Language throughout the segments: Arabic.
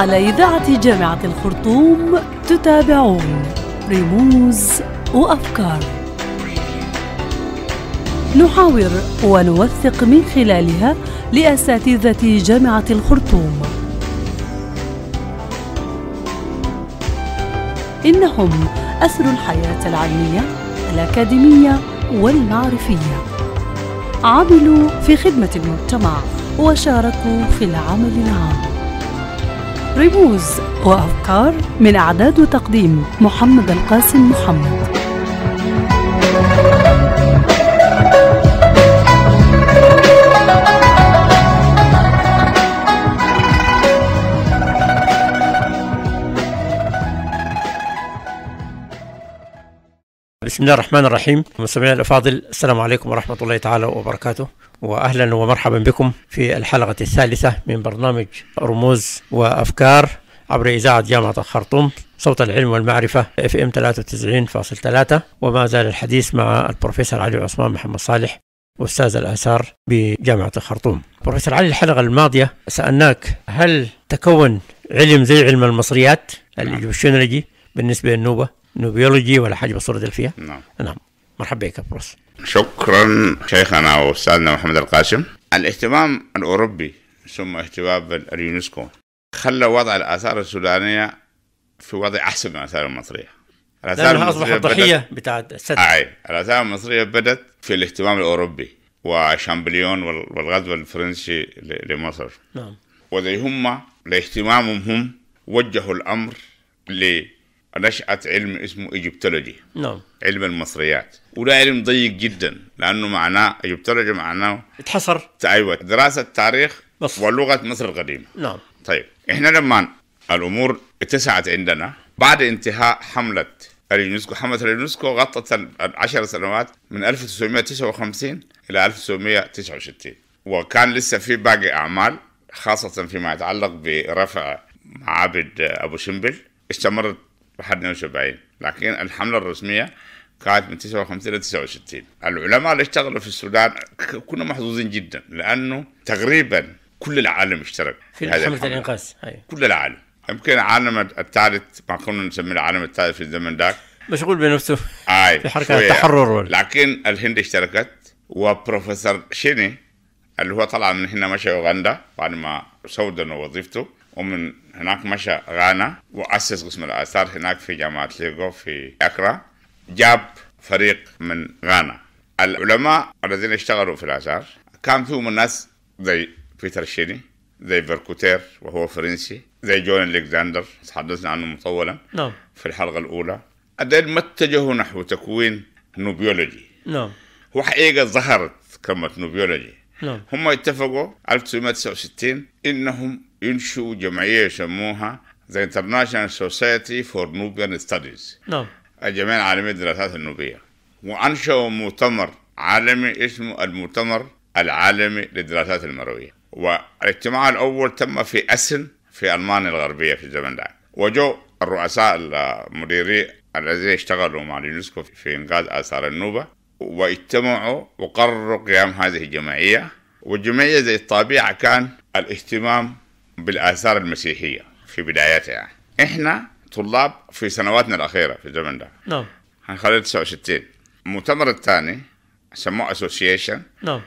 على إذاعة جامعة الخرطوم تتابعون رموز وأفكار نحاور ونوثق من خلالها لأساتذة جامعة الخرطوم إنهم اثر الحياة العلمية الأكاديمية والمعرفية عملوا في خدمة المجتمع وشاركوا في العمل العام رموز وأفكار من إعداد وتقديم محمد القاسم محمد بسم الله الرحمن الرحيم مستمعينا الافاضل السلام عليكم ورحمه الله تعالى وبركاته واهلا ومرحبا بكم في الحلقه الثالثه من برنامج رموز وافكار عبر اذاعه جامعه الخرطوم صوت العلم والمعرفة اف ام 93.3 وما زال الحديث مع البروفيسور علي عثمان محمد صالح أستاذ الآثار بجامعة الخرطوم بروفيسور علي الحلقة الماضية سألناك هل تكون علم زي علم المصريات الإيجيبشنولوجي بالنسبة للنوبة نوبيولوجي ولا حاجه بالصوره دي فيها نعم نعم مرحبا بك بروس شكرا شيخنا واستاذنا محمد القاسم الاهتمام الاوروبي ثم اهتمام اليونسكو خلى وضع الاثار السودانيه في وضع احسن من الاثار المصريه الاثار لانها اصبحت ضحيه بتاعت السد آه، اي الاثار المصريه بدت في الاهتمام الاوروبي وشامبليون والغزو الفرنسي لمصر نعم وذي هم لاهتمامهم هم وجهوا الامر ل نشأة علم اسمه ايجيبتولوجي نعم علم المصريات وده علم ضيق جدا لأنه معناه ايجيبتولوجي معناه اتحصر أيوة دراسة تاريخ مصر ولغة مصر القديمة نعم طيب احنا لما الأمور اتسعت عندنا بعد انتهاء حملة اليونسكو حملة اليونسكو غطت العشر سنوات من 1959 إلى 1969 وكان لسه في باقي أعمال خاصة فيما يتعلق برفع معابد أبو شنبل استمرت لحد 72 لكن الحملة الرسمية كانت من 59 ل 69 العلماء اللي اشتغلوا في السودان كنا محظوظين جدا لأنه تقريبا كل العالم اشترك في حملة الإنقاذ كل العالم يمكن العالم الثالث ما كنا نسميه العالم الثالث في الزمن ذاك مشغول بنفسه في حركه التحرر وال... لكن الهند اشتركت وبروفيسور شيني اللي هو طلع من هنا مشى اوغندا بعد ما سودن وظيفته ومن هناك مشى غانا وأسس قسم الآثار هناك في جامعة ليغو في أكرا جاب فريق من غانا العلماء الذين اشتغلوا في الآثار كان فيهم الناس زي بيتر شيني زي فيركوتير وهو فرنسي زي جون الكساندر تحدثنا عنه مطولا نعم في الحلقة الأولى الذين ما اتجهوا نحو تكوين نوبيولوجي نعم هو حقيقة ظهرت كلمة نوبيولوجي نعم هم اتفقوا 1969 إنهم انشوا جمعيه يسموها ذا انترناشونال سوسايتي فور نوبيان ستاديز نعم الجمعيه العالميه للدراسات النوبيه وانشأوا مؤتمر عالمي اسمه المؤتمر العالمي للدراسات المرويه والاجتماع الاول تم في اسن في المانيا الغربيه في الزمن ده وجو الرؤساء المديري الذين اشتغلوا مع اليونسكو في انقاذ اثار النوبه واجتمعوا وقرروا قيام هذه الجمعيه والجمعيه زي الطبيعه كان الاهتمام بالاثار المسيحيه في بدايتها احنا طلاب في سنواتنا الاخيره في الزمن ده نعم حنخلي 69 المؤتمر الثاني سموه اسوسيشن نعم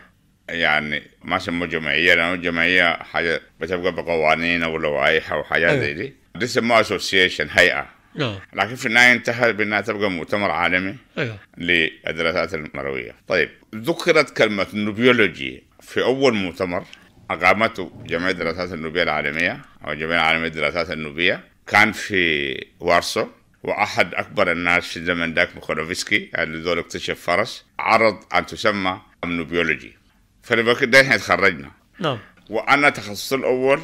يعني ما سموه جمعيه لانه الجمعيه حاجه بتبقى بقوانين او لوائح او حاجات أيوه. زي دي دي سموه اسوسيشن هيئه نعم لكن في النهايه انتهى بانها تبقى مؤتمر عالمي ايوه للدراسات المرويه طيب ذكرت كلمه نوبيولوجي في اول مؤتمر أقامته جمعية الدراسات النوبية العالمية أو جمعية العالمية الدراسات النوبية كان في وارسو وأحد أكبر الناس في الزمن ذاك مخولوفسكي اللي دول اكتشف فرس عرض أن تسمى امنوبيولوجي فالوقت ده احنا تخرجنا نعم وأنا تخصصي الأول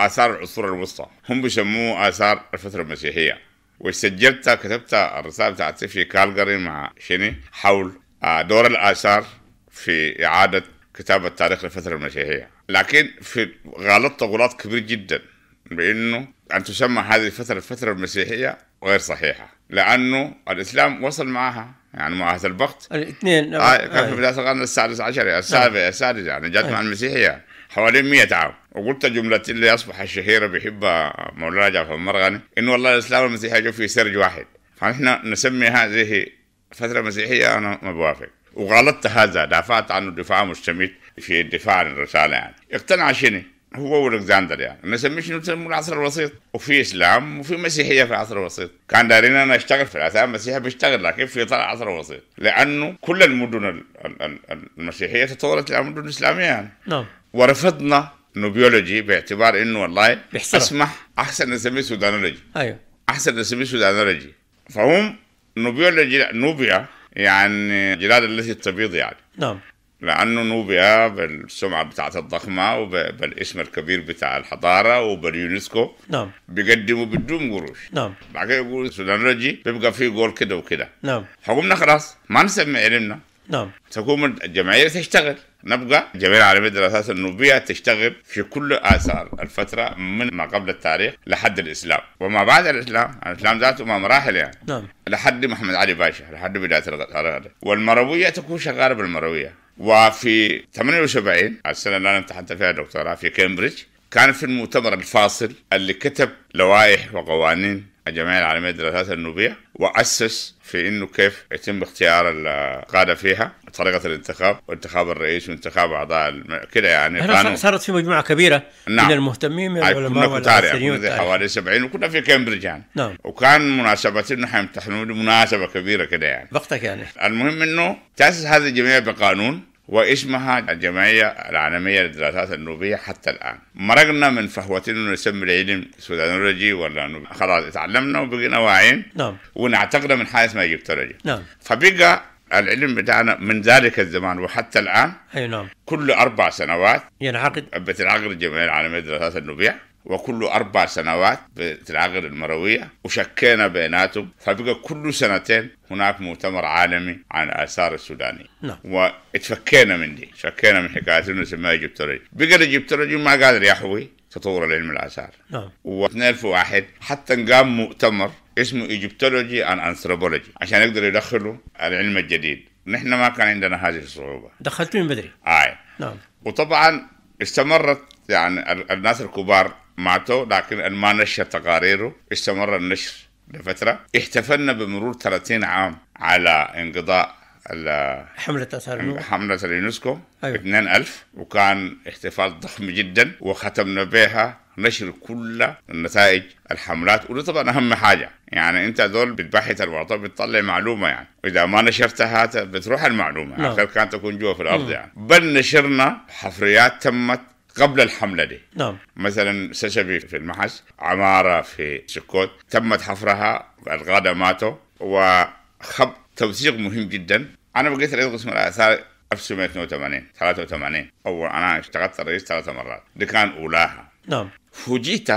آثار العصور الوسطى هم بيسموه آثار الفترة المسيحية وسجلت كتبت الرسالة بتاعتي في كالجاري مع شيني حول آه، دور الآثار في إعادة كتابة تاريخ الفترة المسيحية لكن في غلطت غلط كبير جدا بانه ان تسمى هذه الفتره الفتره المسيحيه غير صحيحه لانه الاسلام وصل معها يعني معاهده البخت الاثنين نعم. آه كان آه. في بدايه القرن السادس عشر نعم. السابع السادس يعني جت آه. مع المسيحيه حوالي 100 عام وقلت جملة اللي أصبح الشهيرة بيحبها مولانا جعفر المرغني إنه والله الإسلام والمسيحية جو في سرج واحد فنحن نسمي هذه فترة مسيحية أنا ما بوافق وغلطت هذا دافعت عنه دفاع مستميت في الدفاع عن الرساله يعني اقتنع شنو؟ هو والكزاندر يعني ما سميه شنو تسموه العصر الوسيط وفي اسلام وفي مسيحيه في العصر الوسيط كان دارين انا اشتغل في الاساس المسيحي بيشتغل لكن في طلع العصر الوسيط لانه كل المدن المسيحيه تطورت الى مدن اسلاميه يعني نعم ورفضنا نوبيولوجي باعتبار انه والله بيحسرة. اسمح احسن نسميه سودانولوجي ايوه احسن نسميه سودانولوجي فهم نوبيولوجي نوبيا يعني الجلاد التي تبيض يعني نعم لانه نوبيا بالسمعه بتاعت الضخمه وبالاسم الكبير بتاع الحضاره وباليونسكو نعم بيقدموا بدون قروش نعم بعدين يقول يقولوا السودان رجي بيبقى في جول كده وكده نعم حكومنا خلاص ما نسمي علمنا نعم تقوم الجمعيه تشتغل نبقى الجمعيه العالميه للدراسات النوبيه تشتغل في كل اثار الفتره من ما قبل التاريخ لحد الاسلام وما بعد الاسلام الاسلام ذاته ما مراحل يعني نعم لحد محمد علي باشا لحد بدايه الغزالة والمرويه تكون شغاله بالمرويه وفي 78 السنة اللي أنا امتحنت فيها دكتوراه في كامبريدج كان في المؤتمر الفاصل اللي كتب لوائح وقوانين الجمعيه العالميه للدراسات النوبيه واسس في انه كيف يتم اختيار القاده فيها طريقه الانتخاب وانتخاب الرئيس وانتخاب اعضاء الم... كده يعني كانوا... صارت في مجموعه كبيره نعم. من المهتمين من العلماء يعني، والمسؤولين حوالي 70 وكنا في كامبريدج يعني نعم وكان مناسبه انه حيمتحنوا مناسبه كبيره كده يعني وقتك يعني المهم انه تاسس هذه الجمعيه بقانون واسمها الجمعية العالمية للدراسات النوبية حتى الآن مرقنا من فهوة إنه نسمي العلم سودانولوجي ولا خلاص تعلمنا وبقينا واعيين نعم ونعتقد من حيث ما جبتولوجي نعم فبقى العلم بتاعنا من ذلك الزمان وحتى الآن أي نعم كل أربع سنوات ينعقد بتنعقد الجمعية العالمية للدراسات النوبية وكل أربع سنوات بتتعقد المروية وشكينا بيناتهم فبقى كل سنتين هناك مؤتمر عالمي عن آثار السوداني نعم. واتفكينا من دي شكينا من حكاية إنه سماه جبترجي بقى الجبترجي ما قادر يحوي تطور العلم الآثار نعم واثنين في واحد حتى قام مؤتمر اسمه ايجيبتولوجي عن انثروبولوجي عشان يقدروا يدخلوا العلم الجديد نحن ما كان عندنا هذه الصعوبة دخلت من بدري آه. نعم وطبعا استمرت يعني الناس الكبار معته لكن ما نشر تقاريره استمر النشر لفترة احتفلنا بمرور 30 عام على انقضاء حملة أثار حملة اليونسكو أيوة. 2000 وكان احتفال ضخم جدا وختمنا بها نشر كل النتائج الحملات وده طبعا اهم حاجه يعني انت دول بتبحث الوطن بتطلع معلومه يعني اذا ما نشرتها بتروح المعلومه نعم. اخر كانت تكون جوا في الارض م. يعني بل نشرنا حفريات تمت قبل الحملة دي نعم مثلا سشبي في المحس عمارة في سكوت تمت حفرها الغادة ماتوا وخب توثيق مهم جدا أنا بقيت رئيس قسم الآثار 1982 83 أول أنا اشتغلت رئيس ثلاث مرات دي كان أولاها نعم فوجئت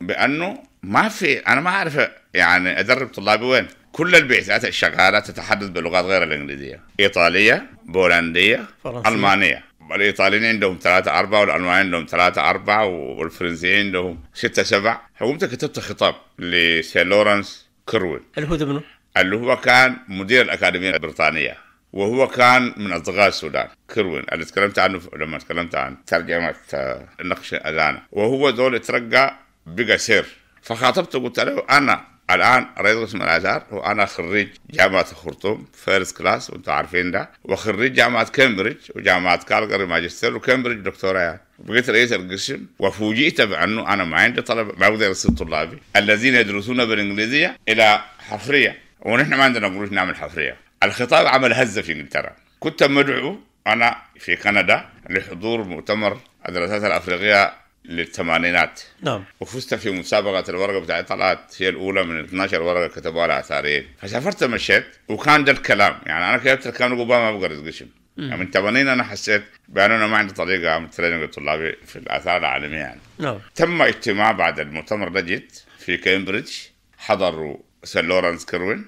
بأنه ما في أنا ما أعرف يعني أدرب طلابي وين كل البعثات الشغالة تتحدث بلغات غير الإنجليزية إيطالية بولندية فرنسية. ألمانية الايطاليين عندهم ثلاثة أربعة والألمان عندهم ثلاثة أربعة والفرنسيين عندهم ستة سبعة فقمت كتبت خطاب لسير لورنس كروين اللي هو ابنه اللي هو كان مدير الأكاديمية البريطانية وهو كان من أصدقاء السودان كروين اللي تكلمت عنه لما تكلمت عن ترجمة آه، نقش الأذان وهو دول ترقى بقى سير فخاطبته قلت له أنا الان رئيس قسم الاثار وانا خريج جامعه الخرطوم فيرست كلاس وانتم عارفين ده وخريج جامعه كامبريدج وجامعه كالجاري ماجستير وكامبريدج دكتوراه يعني. بقيت رئيس القسم وفوجئت بانه انا ما عندي طلبه ما بقدر اصير طلابي الذين يدرسون بالانجليزيه الى حفريه ونحن ما عندنا قروش نعمل حفريه الخطاب عمل هزه في انجلترا كنت مدعو انا في كندا لحضور مؤتمر الدراسات الافريقيه للثمانينات نعم وفزت في مسابقة الورقة بتاعتي طلعت هي الأولى من 12 ورقة كتبوها الاثاريين فسافرت مشيت وكان ده الكلام يعني أنا كتبت الكلام قبل ما أبقى قشم يعني من 80 أنا حسيت بأن أنا ما عندي طريقة أعمل تريننج لطلابي في الآثار العالمية يعني نعم تم اجتماع بعد المؤتمر ده جيت في كامبريدج حضروا سان لورنس كروين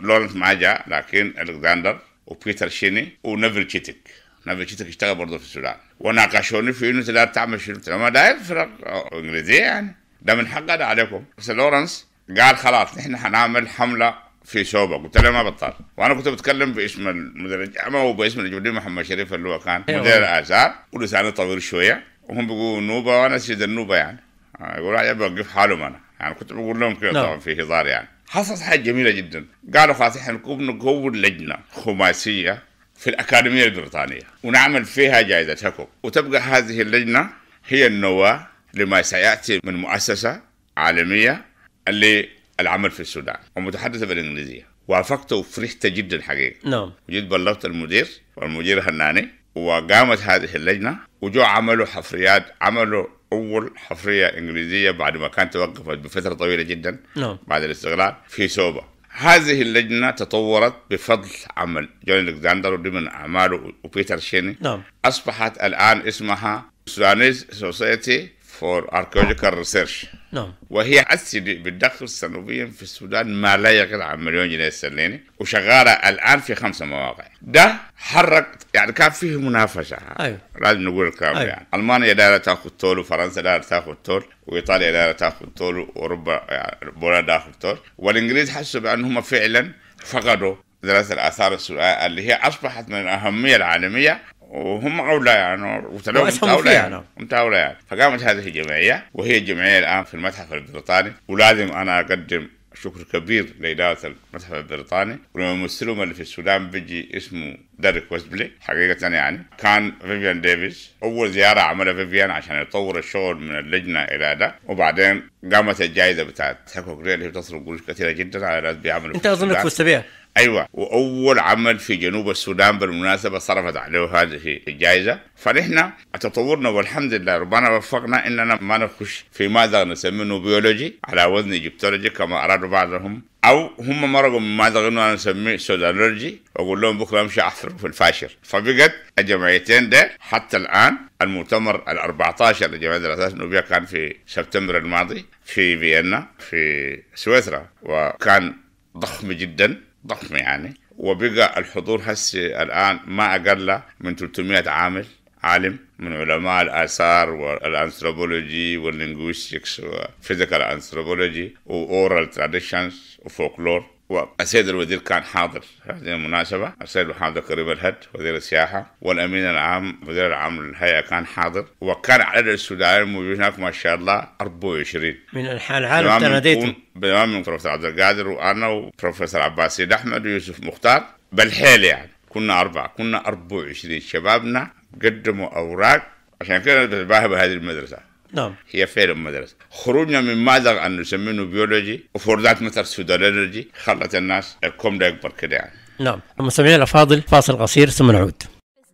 لورنس ما جاء لكن ألكساندر وبيتر شيني ونيفل تشيتك نافيتشيتك تشتغل برضه في السودان وناقشوني في انه تقدر تعمل شنو ما ده يفرق انجليزي يعني ده من هذا عليكم بس لورنس قال خلاص نحن حنعمل حمله في سوبا قلت له ما بطل وانا كنت بتكلم باسم المدير الجامع وباسم الجودي محمد شريف اللي هو كان مدير الاثار ولساني طويل شويه وهم بيقولوا نوبه وانا سيد النوبه يعني يقولوا يعني بوقف حالهم انا يعني كنت بقول لهم كذا طبعا في هزار يعني حصلت حاجه جميله جدا قالوا خلاص احنا نقوم نكون لجنه خماسيه في الأكاديمية البريطانية ونعمل فيها جائزة هوكوك وتبقى هذه اللجنة هي النواة لما سيأتي من مؤسسة عالمية للعمل في السودان ومتحدثة بالإنجليزية وافقت وفرحت جدا حقيقة نعم جيت بلغت المدير والمدير هناني وقامت هذه اللجنة وجوا عملوا حفريات عملوا أول حفرية إنجليزية بعد ما كانت توقفت بفترة طويلة جدا نعم بعد الاستغلال في سوبا هذه اللجنة تطورت بفضل عمل جون الكساندر وضمن أعماله وبيتر شيني نعم. أصبحت الآن اسمها سودانيز سوسايتي فور أركيولوجيكال ريسيرش نعم وهي تأسد بالدخل سنويا في السودان ما لا يقل عن مليون جنيه استرليني وشغالة الآن في خمسة مواقع ده حرك يعني كان فيه منافسة أيوه. لازم نقول الكلام أيوه. يعني ألمانيا دايرة تاخذ تول وفرنسا دايرة تاخذ تول وإيطاليا دايرة تاخذ تول وأوروبا يعني بولندا تاخذ تول والإنجليز حسوا بأنهم فعلا فقدوا دراسة الآثار السودانية اللي هي أصبحت من الأهمية العالمية وهم اولى يعني وتلوث اولى يعني نعم. انت اولى يعني فقامت هذه الجمعيه وهي الجمعيه الان في المتحف البريطاني ولازم انا اقدم شكر كبير لإدارة المتحف البريطاني ولممثلهم اللي في السودان بيجي اسمه ديريك ويزبلي حقيقة يعني كان فيفيان ديفيس أول زيارة عملها فيفيان عشان يطور الشغل من اللجنة إلى ده وبعدين قامت الجائزة بتاعت هيكوك اللي بتصرف قروش كثيرة جدا على ناس بيعملوا أنت أظنك فزت بيها ايوه واول عمل في جنوب السودان بالمناسبه صرفت عليه هذه الجائزه فنحن تطورنا والحمد لله ربنا وفقنا اننا ما نخش في ماذا نسميه بيولوجي على وزن ايجيبتولوجي كما ارادوا بعضهم او هم مرقوا من ماذا انا نسميه سودانولوجي واقول لهم بكره امشي احفر في الفاشر فبقت الجمعيتين ده حتى الان المؤتمر ال 14 لجمعيه الاساس النوبيه كان في سبتمبر الماضي في فيينا في سويسرا وكان ضخم جدا ضخمة يعني وبقى الحضور هسه الآن ما أقل من 300 عامل عالم من علماء الآثار والأنثروبولوجي واللينغويستكس وفيزيكال أنثروبولوجي وأورال تراديشنز وفولكلور والسيد الوزير كان حاضر هذه المناسبة السيد محمد كريم الهد وزير السياحة والأمين العام وزير العام للهيئة كان حاضر وكان عدد السودانيين الموجودين هناك ما شاء الله 24 من أنحاء العالم تناديتم بما من بروفيسور عبد القادر وأنا وبروفيسور عباس سيد أحمد ويوسف مختار بالحيل يعني كنا أربعة كنا 24 شبابنا قدموا أوراق عشان كده بتباهى بهذه المدرسة نعم هي فعلا مدرسه خروجنا من ماذا ان نسميه بيولوجي وفور ذات ماتر سودولوجي خلت الناس الكوم ده يكبر كده يعني نعم المستمعين الافاضل فاصل قصير ثم نعود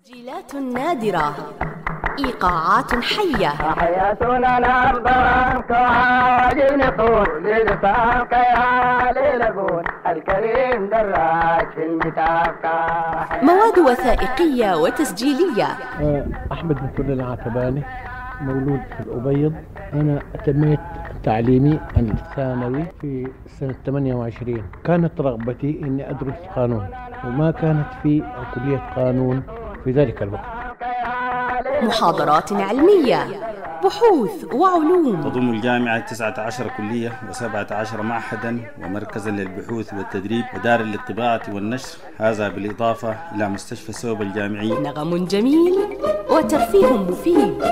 تسجيلات نادره إيقاعات حية حياتنا نبرة كعالي نقول للفاق يا للبون الكريم دراج في المتاقة مواد وثائقية وتسجيلية أحمد بن العتباني مولود في الأبيض أنا أتميت تعليمي الثانوي في سنة 28 كانت رغبتي أني أدرس قانون وما كانت في كلية قانون في ذلك الوقت محاضرات علمية بحوث وعلوم تضم الجامعة 19 كلية و17 معهدا ومركزا للبحوث والتدريب ودار للطباعة والنشر هذا بالإضافة إلى مستشفى سوب الجامعي نغم جميل وترفيه مفيد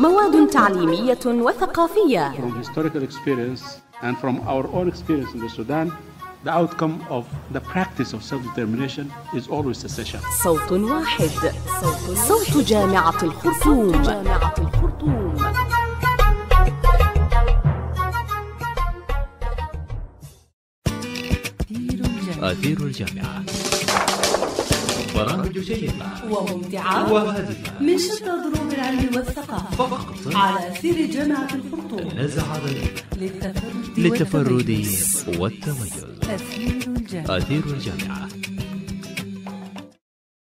مواد تعليمية وثقافية From historical experience and from our own experience in the Sudan The outcome of the practice of self-determination is always secession. صوت واحد صوت, جامعة الخرطوم صوت جامعة الخرطوم أثير الجامعة برامج شيقة وممتعة وهادفة من شتى ضروب العلم والثقافة فقط على أثير جامعة الخرطوم نزع ذلك للتفرد والتميز أثير الجامعة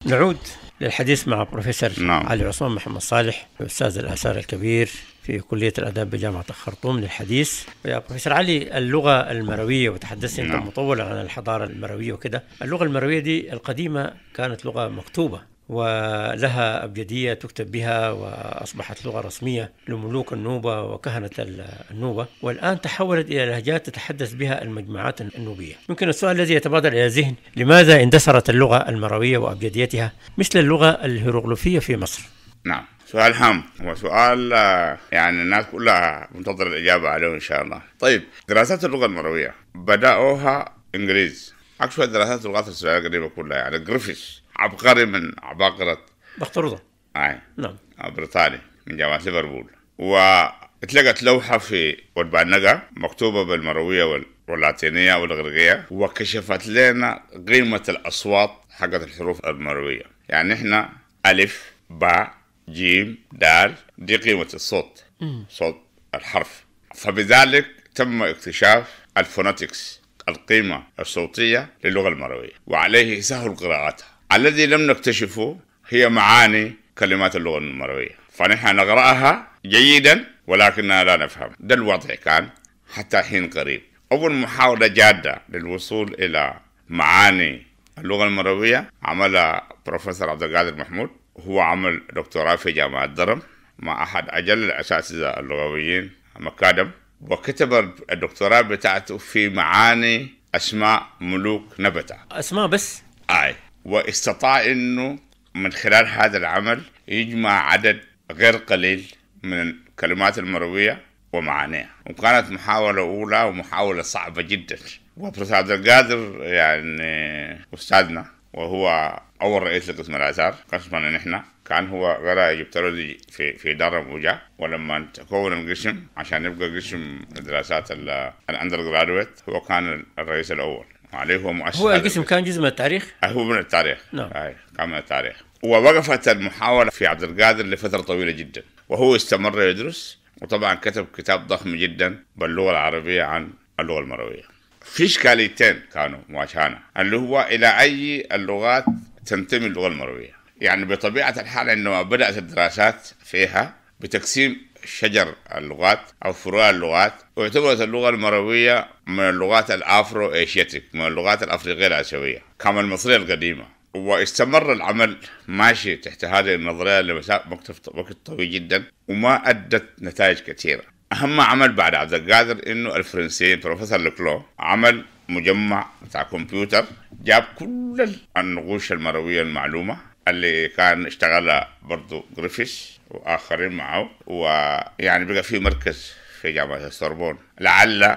نعود للحديث مع بروفيسور نعم. علي عصام محمد صالح استاذ الاثار الكبير في كليه الاداب بجامعه الخرطوم للحديث يا بروفيسور علي اللغه المرويه وتحدثت نعم. مطولا عن الحضاره المرويه وكده اللغه المرويه دي القديمه كانت لغه مكتوبه ولها أبجدية تكتب بها وأصبحت لغة رسمية لملوك النوبة وكهنة النوبة والآن تحولت إلى لهجات تتحدث بها المجموعات النوبية يمكن السؤال الذي يتبادر إلى الذهن لماذا اندثرت اللغة المروية وأبجديتها مثل اللغة الهيروغليفية في مصر نعم سؤال هام هو سؤال آه، يعني الناس كلها منتظرة الإجابة عليه إن شاء الله طيب دراسات اللغة المروية بدأوها إنجليز أكثر دراسات اللغات السعودية القريبة كلها يعني جريفيث عبقري من عباقرة رضا اي نعم بريطاني من جامعة ليفربول واتلقت لوحة في والبانجا النقا مكتوبة بالمروية واللاتينية والإغريقية وكشفت لنا قيمة الأصوات حقت الحروف المروية يعني احنا ألف باء جيم دال دي قيمة الصوت صوت الحرف فبذلك تم اكتشاف الفوناتكس القيمة الصوتية للغة المروية وعليه سهل قراءتها الذي لم نكتشفه هي معاني كلمات اللغة المروية فنحن نقرأها جيدا ولكننا لا نفهم ده الوضع كان حتى حين قريب أول محاولة جادة للوصول إلى معاني اللغة المروية عملها بروفيسور عبد القادر محمود هو عمل دكتوراه في جامعة درم مع أحد أجل الأساتذة اللغويين مكادم وكتب الدكتوراه بتاعته في معاني أسماء ملوك نبتة أسماء بس؟ أي واستطاع انه من خلال هذا العمل يجمع عدد غير قليل من الكلمات المرويه ومعانيها وكانت محاولة أولى ومحاولة صعبة جدا وبروفيسور عبد القادر يعني أستاذنا وهو أول رئيس لقسم الآثار قسمنا نحن كان هو غير جبت له في في دار ابوجا ولما تكون القسم عشان يبقى قسم الدراسات الاندر جرادويت هو كان الرئيس الاول عليه هو مؤسس هو القسم كان جزء من التاريخ؟ آه، هو من التاريخ نعم أي آه، كان من التاريخ ووقفت المحاولة في عبد القادر لفترة طويلة جدا وهو استمر يدرس وطبعا كتب كتاب ضخم جدا باللغة العربية عن اللغة المروية في إشكاليتين كانوا مواجهانا اللي هو إلى أي اللغات تنتمي اللغة المروية يعني بطبيعة الحال عندما بدأت الدراسات فيها بتقسيم شجر اللغات أو فروع اللغات واعتبرت اللغة المروية من اللغات الافرو ايشيتك من اللغات الافريقيه الاسيويه كما المصريه القديمه واستمر العمل ماشي تحت هذه النظريه لوقت طويل جدا وما ادت نتائج كثيره اهم عمل بعد عبد القادر انه الفرنسيين بروفيسور لوكلو عمل مجمع بتاع كمبيوتر جاب كل النقوش المرويه المعلومه اللي كان اشتغل برضه جريفيس واخرين معه ويعني بقى في مركز في جامعه السوربون لعل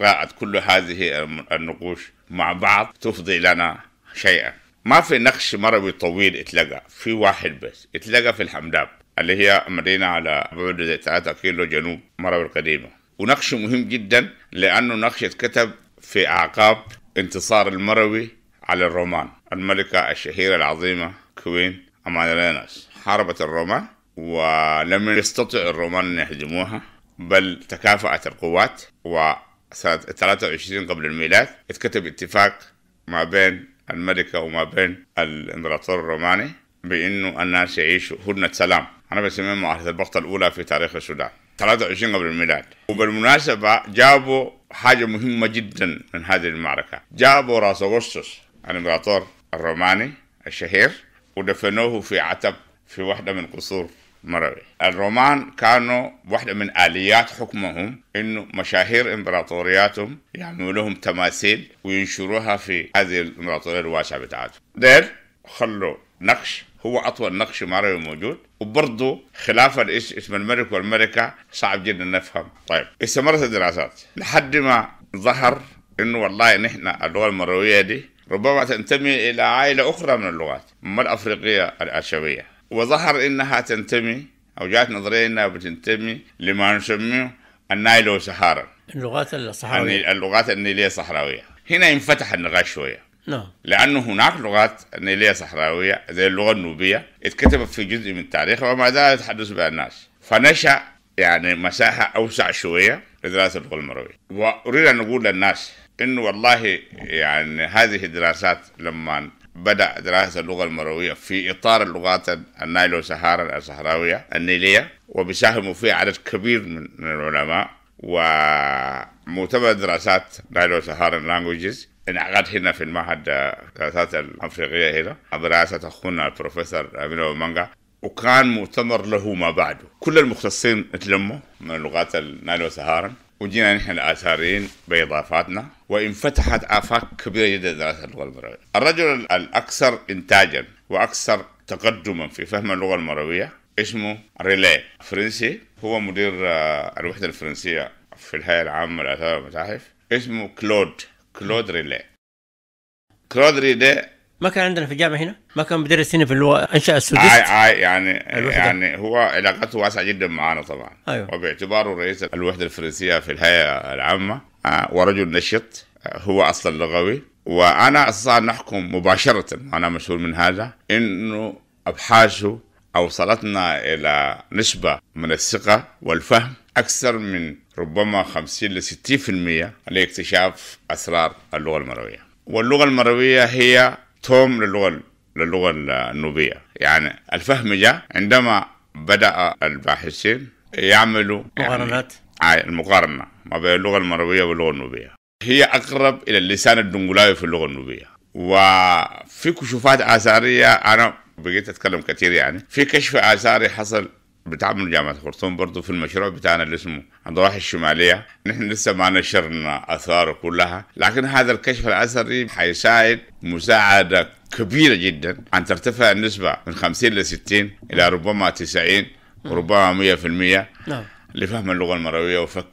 راعت كل هذه النقوش مع بعض تفضي لنا شيئا ما في نقش مروي طويل اتلقى في واحد بس اتلقى في الحمداب اللي هي مدينة على بعد 3 كيلو جنوب مروي القديمة ونقش مهم جدا لأنه نقش اتكتب في أعقاب انتصار المروي على الرومان الملكة الشهيرة العظيمة كوين أمانيلينوس حاربت الرومان ولم يستطع الرومان أن يهزموها بل تكافأت القوات و سنة 23 قبل الميلاد اتكتب اتفاق ما بين الملكة وما بين الإمبراطور الروماني بأنه الناس يعيشوا هدنة سلام أنا بسميها معاهدة البغطة الأولى في تاريخ السودان 23 قبل الميلاد وبالمناسبة جابوا حاجة مهمة جدا من هذه المعركة جابوا راس أغسطس الإمبراطور الروماني الشهير ودفنوه في عتب في واحدة من قصور مروي الرومان كانوا واحدة من آليات حكمهم أنه مشاهير إمبراطورياتهم يعملوا لهم تماثيل وينشروها في هذه الإمبراطورية الواسعة بتاعتهم دير خلوا نقش هو أطول نقش مروي موجود وبرضه خلاف اسم الملك والملكة صعب جدا نفهم طيب استمرت الدراسات لحد ما ظهر انه والله نحن اللغه المرويه دي ربما تنتمي الى عائله اخرى من اللغات اما الافريقيه الاشويه وظهر انها تنتمي او جاءت نظريه انها بتنتمي لما نسميه النايلو سهارا اللغات الصحراويه اللغات النيليه الصحراويه هنا انفتح النقاش شويه نعم لانه هناك لغات نيليه صحراويه زي اللغه النوبيه اتكتبت في جزء من تاريخها وما زال يتحدث بها الناس فنشا يعني مساحه اوسع شويه لدراسه اللغه المرويه واريد ان اقول للناس انه والله يعني هذه الدراسات لما بدأ دراسة اللغة المروية في إطار اللغات النايلو سهارا الصحراوية النيلية وبيساهموا فيها عدد كبير من العلماء ومعتبر دراسات نايلو سهارا لانجوجز انعقد هنا في المعهد الدراسات آه، الأفريقية هنا برئاسة أخونا البروفيسور أمينو مانجا وكان مؤتمر له ما بعده كل المختصين اتلموا من لغات النايلو سهارا وجينا نحن الاثاريين باضافاتنا وانفتحت افاق كبيره جدا لدراسه اللغه المرويه. الرجل الاكثر انتاجا واكثر تقدما في فهم اللغه المرويه اسمه ريلي فرنسي هو مدير آه، الوحده الفرنسيه في الهيئه العامه للاثار والمتاحف اسمه كلود كلود ريلي كلود ريلي ما كان عندنا في الجامعه هنا ما كان مدرس هنا في الو... انشاء السودست آي آه، آي آه، يعني الوحدة. يعني هو علاقته واسعه جدا معانا طبعا أيوه. وباعتباره رئيس الوحده الفرنسيه في الهيئه العامه آه، ورجل نشط هو اصلا لغوي وانا استطيع ان احكم مباشره وانا مسؤول من هذا انه ابحاثه اوصلتنا الى نسبه من الثقه والفهم اكثر من ربما 50 ل 60% لاكتشاف اسرار اللغه المرويه. واللغه المرويه هي توم للغة للغة النوبية يعني الفهم جاء عندما بدأ الباحثين يعملوا مقارنات يعني آه، المقارنة ما بين اللغة المروية واللغة النوبية هي أقرب إلى اللسان الدنغولاوي في اللغة النوبية وفي كشوفات آثارية أنا بقيت أتكلم كثير يعني في كشف آثاري حصل بتعمل جامعة خرطوم برضو في المشروع بتاعنا اللي اسمه الضواحي الشمالية نحن لسه ما نشرنا آثاره كلها لكن هذا الكشف الأثري حيساعد مساعدة كبيرة جدا أن ترتفع النسبة من 50 ل 60 إلى ربما 90 وربما 100% نعم. لفهم اللغة المروية وفك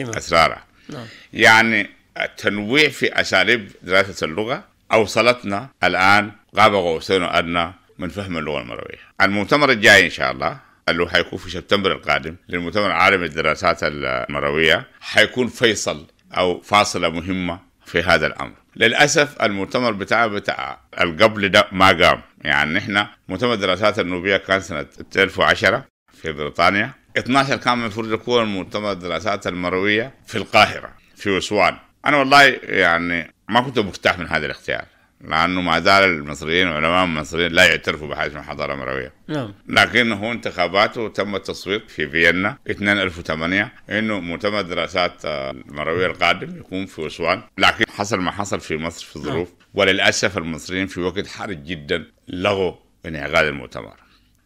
أسرارها نعم. يعني التنويع في أساليب دراسة اللغة أوصلتنا الآن غاب قوسين أدنى من فهم اللغة المروية المؤتمر الجاي إن شاء الله اللي حيكون في سبتمبر القادم للمؤتمر العالمي للدراسات المروية حيكون فيصل أو فاصلة مهمة في هذا الأمر للأسف المؤتمر بتاع بتاع القبل ده ما قام يعني نحن مؤتمر الدراسات النوبية كان سنة 2010 في بريطانيا 12 كان المفروض يكون مؤتمر الدراسات المروية في القاهرة في أسوان أنا والله يعني ما كنت مرتاح من هذا الاختيار مع انه ما زال المصريين علماء المصريين لا يعترفوا بحجم الحضاره المرويه. نعم. لكنه انتخاباته تم التصويت في فيينا 2008 انه مؤتمر دراسات المرويه القادم يكون في اسوان، لكن حصل ما حصل في مصر في الظروف نعم. وللاسف المصريين في وقت حرج جدا لغوا انعقاد المؤتمر.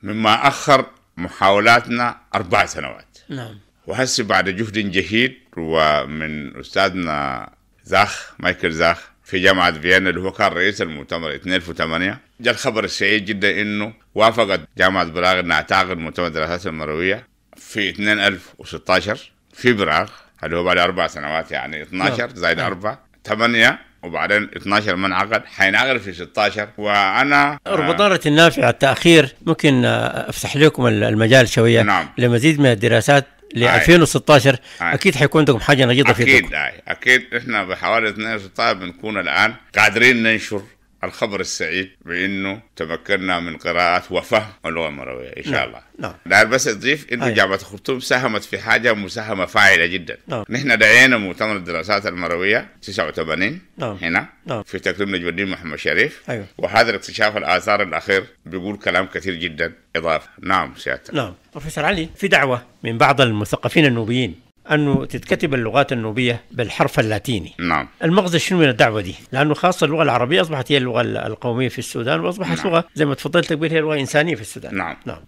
مما اخر محاولاتنا اربع سنوات. نعم. وهسه بعد جهد جهيد ومن استاذنا زاخ مايكل زاخ في جامعة فيينا اللي هو كان رئيس المؤتمر 2 في 8 جاء الخبر السعيد جدا انه وافقت جامعة براغ انها تعقد مؤتمر الدراسات المروية في 2016 في براغ اللي هو بعد اربع سنوات يعني 12 نعم. زائد نعم. اربعة 8 وبعدين 12 ما انعقد حينعقد في 16 وانا آه، ربطارة النافع التاخير ممكن آه، افتح لكم المجال شويه نعم. لمزيد من الدراسات ل 2016 اكيد حيكون عندكم حاجه نجيضه في اكيد اكيد احنا بحوالي 2016 بنكون الان قادرين ننشر الخبر السعيد بانه تمكنا من قراءه وفهم اللغه المرويه ان شاء نعم، الله نعم دار بس اضيف انه جامعه الخرطوم ساهمت في حاجه مساهمه فاعله جدا نعم نحن دعينا مؤتمر الدراسات المرويه 89 نعم هنا نعم في تكريم نجم الدين محمد شريف ايوه وهذا الاكتشاف الاثار الاخير بيقول كلام كثير جدا اضافه نعم سيادتك نعم بروفيسور علي في دعوه من بعض المثقفين النوبيين انه تتكتب اللغات النوبيه بالحرف اللاتيني نعم المغزى شنو من الدعوه دي لانه خاصه اللغه العربيه اصبحت هي اللغه القوميه في السودان واصبحت نعم. لغه زي ما تفضلت قبل هي لغه انسانيه في السودان نعم نعم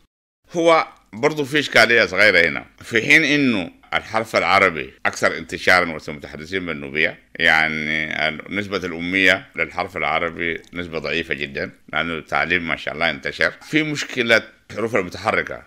هو برضه في اشكاليه صغيره هنا في حين انه الحرف العربي اكثر انتشارا وسط المتحدثين بالنوبيه يعني نسبه الاميه للحرف العربي نسبه ضعيفه جدا لانه التعليم ما شاء الله انتشر في مشكله الحروف المتحركه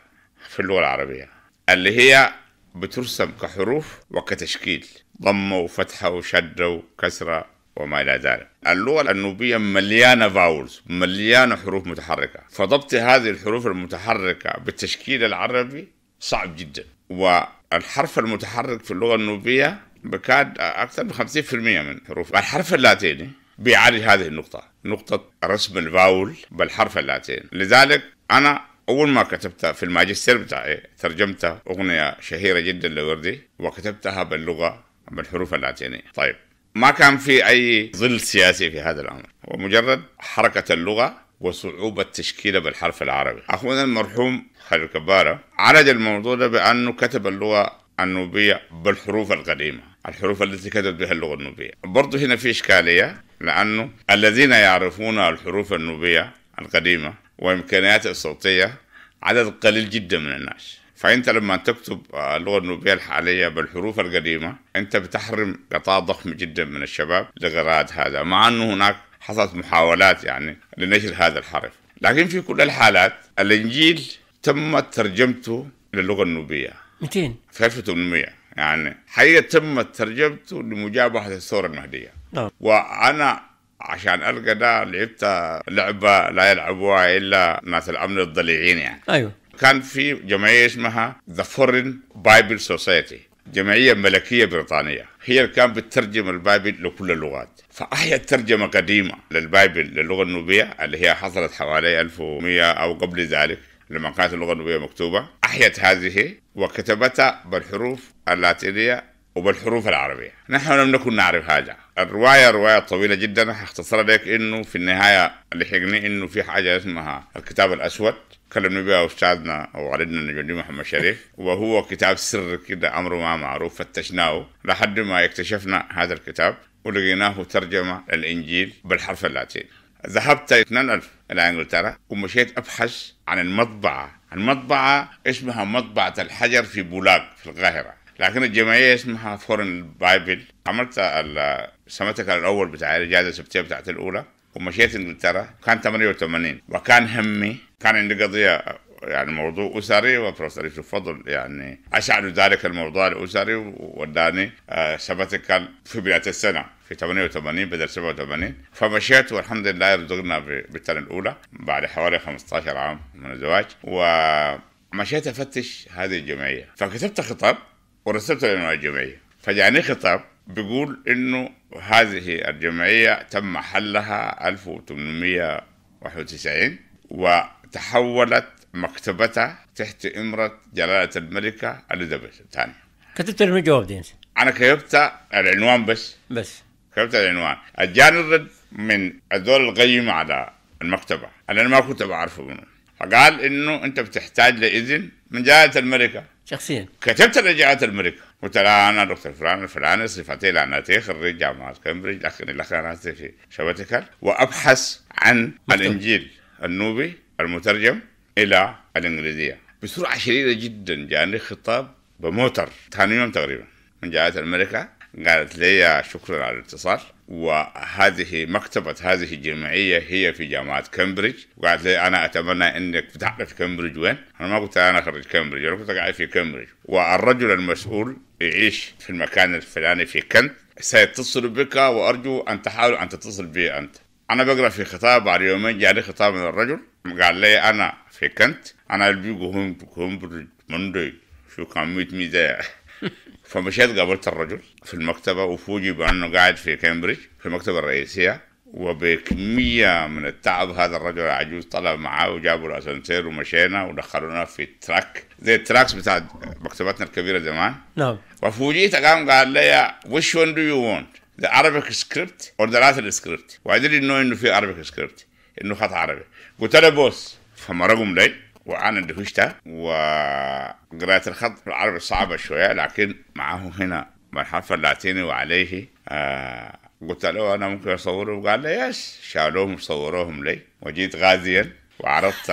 في اللغه العربيه اللي هي بترسم كحروف وكتشكيل ضمة وفتحة وشدة وكسرة وما إلى ذلك اللغة النوبية مليانة فاولز مليانة حروف متحركة فضبط هذه الحروف المتحركة بالتشكيل العربي صعب جدا والحرف المتحرك في اللغة النوبية بكاد أكثر من 50% من حروف الحرف اللاتيني بيعالج هذه النقطة نقطة رسم الفاول بالحرف اللاتيني لذلك أنا أول ما كتبتها في الماجستير بتاعي ترجمتها أغنية شهيرة جدا لوردي وكتبتها باللغة بالحروف اللاتينية طيب ما كان في أي ظل سياسي في هذا الأمر ومجرد حركة اللغة وصعوبة تشكيله بالحرف العربي أخونا المرحوم خليل كبارة عالج الموضوع ده بأنه كتب اللغة النوبية بالحروف القديمة الحروف التي كتبت بها اللغة النوبية برضه هنا في إشكالية لأنه الذين يعرفون الحروف النوبية القديمة وإمكانياته الصوتية عدد قليل جدا من الناس فأنت لما تكتب آه، اللغة النوبية الحالية بالحروف القديمة أنت بتحرم قطاع ضخم جدا من الشباب لقراءة هذا مع أنه هناك حصلت محاولات يعني لنشر هذا الحرف لكن في كل الحالات الإنجيل تمت ترجمته للغة النوبية 200 في 1800 يعني حقيقة تمت ترجمته لمجابهة الثورة المهدية نعم وأنا عشان القى ده لعبت لعبه لا يلعبوها الا ناس الامن الضليعين يعني ايوه كان في جمعيه اسمها ذا فورين بايبل سوسايتي جمعيه ملكيه بريطانيه هي اللي كانت بتترجم البايبل لكل اللغات فاحيت ترجمه قديمه للبايبل للغه النوبيه اللي هي حصلت حوالي 1100 او قبل ذلك لما كانت اللغه النوبيه مكتوبه احيت هذه وكتبتها بالحروف اللاتينيه وبالحروف العربية نحن لم نكن نعرف هذا الرواية رواية طويلة جدا هختصر لك انه في النهاية اللي حقني انه في حاجة اسمها الكتاب الاسود كلمني بها استاذنا والدنا النجدي محمد شريف وهو كتاب سر كده امره ما معروف فتشناه لحد ما اكتشفنا هذا الكتاب ولقيناه ترجمة للانجيل بالحرف اللاتيني ذهبت 2000 الى انجلترا ومشيت ابحث عن المطبعة المطبعة اسمها مطبعة الحجر في بولاق في القاهرة لكن الجمعيه اسمها فورن بايبل عملت سمتك الاول بتاع الاجازه السبتيه بتاعت الاولى ومشيت انجلترا كان 88 وكان همي كان عندي قضيه يعني موضوع اسري وبروفيسور يوسف فضل يعني اشعل ذلك الموضوع الاسري وداني آه، سبتيكال في بدايه السنه في 88 بدل 87 فمشيت والحمد لله رزقنا بالسنه الاولى بعد حوالي 15 عام من الزواج ومشيت افتش هذه الجمعيه فكتبت خطاب ورسبت لنوع الجمعية فجاني خطاب بيقول انه هذه الجمعية تم حلها 1891 وتحولت مكتبتها تحت إمرة جلالة الملكة اليزابيث الثانية كتبت لهم الجواب دي أنا كتبت العنوان بس بس كتبت العنوان أجاني الرد من هذول القيم على المكتبة أنا ما كنت بعرفه منه فقال إنه أنت بتحتاج لإذن من جائزة الملكة شخصيا كتبت لجائزة الملكة قلت لها أنا دكتور فلان الفلاني صفتي لأنتي خريج جامعة كامبريدج لكن لكني انا في شبكة وأبحث عن الإنجيل النوبي المترجم إلى الإنجليزية بسرعة شديدة جدا جاني خطاب بموتر ثاني يوم تقريبا من جائزة الملكة قالت لي شكرا على الاتصال وهذه مكتبة هذه الجمعية هي في جامعة كامبريدج وقالت لي أنا أتمنى أنك تعرف في كامبريدج وين؟ أنا ما قلت أنا خرج كامبريدج أنا قلت قاعد في كامبريدج والرجل المسؤول يعيش في المكان الفلاني في كنت سيتصل بك وأرجو أن تحاول أن تتصل بي أنت أنا بقرأ في خطاب بعد يومين جاني خطاب من الرجل قال لي أنا في كنت أنا البيجو هم كامبريدج موندي شو كان ميت ميزة فمشيت قابلت الرجل في المكتبة وفوجئ بأنه قاعد في كامبريدج في المكتبة الرئيسية وبكمية من التعب هذا الرجل العجوز طلع معاه وجابوا الأسانسير ومشينا ودخلونا في تراك زي التراكس بتاع مكتبتنا الكبيرة زمان نعم وفوجئت قام قال لي وش one دو يو ونت ذا Arabic سكريبت اور ذا لاتن سكريبت وعدل إنه إنه في Arabic سكريبت إنه خط عربي قلت له بوس فمرقهم لي وانا دهشتها وقراءة الخط في العربي صعبة شوية لكن معه هنا بالحرف اللاتيني وعليه آه، قلت له انا ممكن اصوره وقال لي يس شالوهم وصوروهم لي وجيت غازيا وعرضت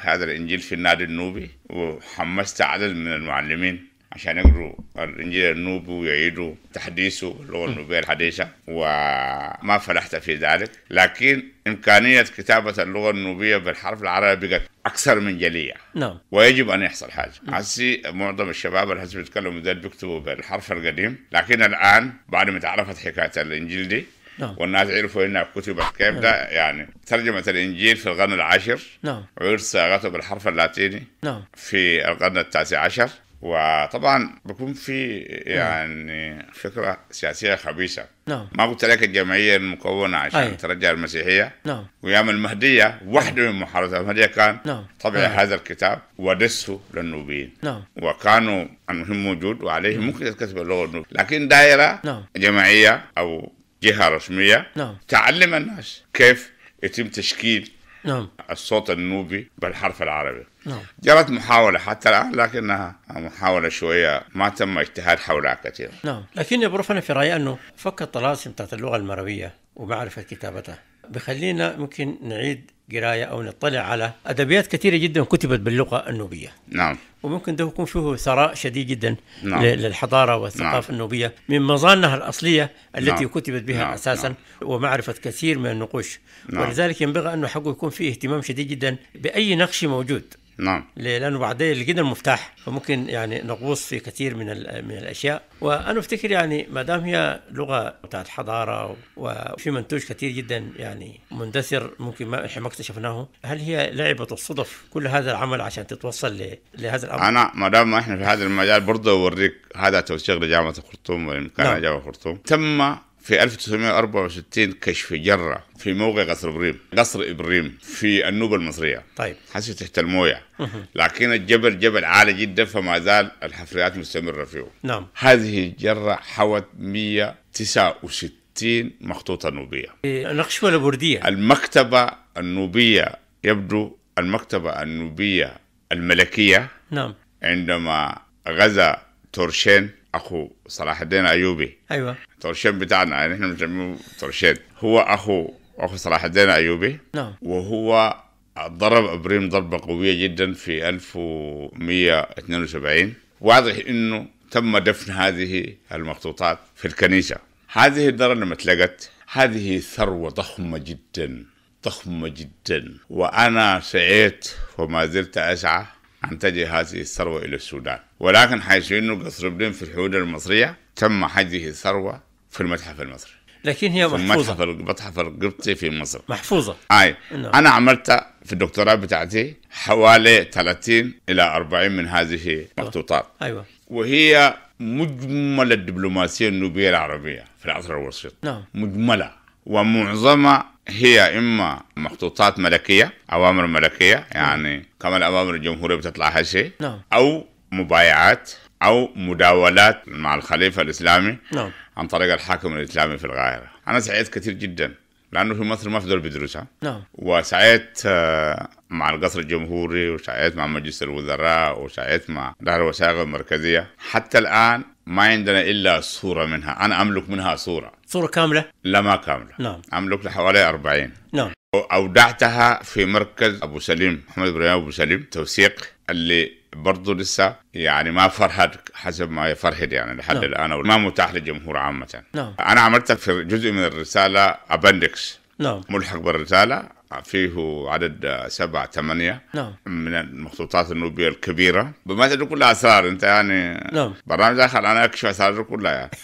هذا الانجيل في النادي النوبي وحمست عدد من المعلمين عشان يقروا الانجيل النوبي ويعيدوا تحديثه اللغه النوبيه الحديثه وما فلحت في ذلك لكن امكانيه كتابه اللغه النوبيه بالحرف العربي بقت اكثر من جليه نعم ويجب ان يحصل حاجه حسي معظم الشباب اللي بيتكلموا ذول بيكتبوا بالحرف القديم لكن الان بعد ما تعرفت حكايه الانجيل دي نعم. والناس عرفوا انها كتبت كيف نعم. ده يعني ترجمه الانجيل في القرن العاشر نعم عرض صياغته بالحرف اللاتيني نعم في القرن التاسع عشر وطبعا بكون في يعني فكره سياسيه خبيثه نعم ما قلت لك الجمعيه المكونه عشان أي. ترجع المسيحيه نعم ويوم المهديه وحده من محاولات المهديه كان نعم طبع نعم. هذا الكتاب ودسه للنوبيين نعم وكانوا المهم موجود وعليهم نعم. ممكن تكتب اللغه النوبيه لكن دائره نعم جمعيه او جهه رسميه نعم تعلم الناس كيف يتم تشكيل نعم الصوت النوبي بالحرف العربي نعم جرت محاولة حتى الآن لكنها محاولة شوية ما تم اجتهاد حولها كثير نعم لكن يا بروف أنا في رأيي أنه فك الطلاسم تحت اللغة المروية ومعرفة كتابتها بخلينا ممكن نعيد قرايه او نطلع على ادبيات كثيره جدا كتبت باللغه النوبيه. نعم. وممكن ده يكون فيه ثراء شديد جدا نعم. للحضاره والثقافه نعم. النوبيه من مظانها الاصليه التي نعم. كتبت بها نعم. اساسا نعم. ومعرفه كثير من النقوش نعم. ولذلك ينبغي انه حقه يكون فيه اهتمام شديد جدا باي نقش موجود نعم لانه بعدين لقينا المفتاح فممكن يعني نغوص في كثير من من الاشياء وانا افتكر يعني ما دام هي لغه بتاعت حضاره وفي منتوج كثير جدا يعني مندثر ممكن ما احنا ما اكتشفناه هل هي لعبه الصدف كل هذا العمل عشان تتوصل لهذا الامر انا ما دام احنا في هذا المجال برضه اوريك هذا توثيق لجامعه الخرطوم والمكان نعم. جامعه الخرطوم تم في 1964 كشف جرة في موقع قصر إبريم قصر إبريم في النوبة المصرية طيب حسي تحت الموية لكن الجبل جبل عالي جدا فما زال الحفريات مستمرة فيه نعم هذه الجرة حوت 169 مخطوطة نوبية إيه، نقش ولا برديه المكتبة النوبية يبدو المكتبة النوبية الملكية نعم عندما غزا تورشين اخو صلاح الدين ايوبي ايوه ترشيد بتاعنا يعني احنا بنسميه ترشيد هو اخو اخو صلاح الدين ايوبي نعم وهو ضرب ابريم ضربه قويه جدا في 1172 واضح انه تم دفن هذه المخطوطات في الكنيسه هذه الدره لما تلقت هذه ثروه ضخمه جدا ضخمه جدا وانا سعيت وما زلت اسعى ان تجي هذه الثروه الى السودان ولكن حيث انه قصر بلين في الحدود المصريه تم هذه الثروة في المتحف المصري لكن هي محفوظه في المتحف القبطي في مصر محفوظه اي نعم. انا عملت في الدكتوراه بتاعتي حوالي 30 الى 40 من هذه المخطوطات نعم. ايوه وهي مجمل الدبلوماسيه النوبيه العربيه في العصر الوسيط نعم مجمله ومعظمها هي اما مخطوطات ملكيه اوامر ملكيه يعني نعم. كما الاوامر الجمهوريه بتطلع هالشيء نعم او مبايعات او مداولات مع الخليفه الاسلامي نعم عن طريق الحاكم الاسلامي في القاهره انا سعيت كثير جدا لانه في مصر ما في دول بيدرسها نعم وسعيت آه، مع القصر الجمهوري وسعيت مع مجلس الوزراء وسعيت مع دار الوثائق المركزيه حتى الان ما عندنا الا صوره منها انا املك منها صوره صوره كامله لا ما كامله نعم املك لحوالي 40 نعم اودعتها في مركز ابو سليم محمد ابراهيم ابو سليم توثيق اللي برضه لسه يعني ما فرهد حسب ما يفرهد يعني لحد نعم. الان ما متاح للجمهور عامه نعم. انا عملت في جزء من الرساله ابندكس نعم ملحق بالرساله فيه عدد سبعة ثمانية نعم من المخطوطات النوبية الكبيرة بما تدري كلها أسرار أنت يعني نعم برنامج آخر أنا أكشف أسرار كلها يعني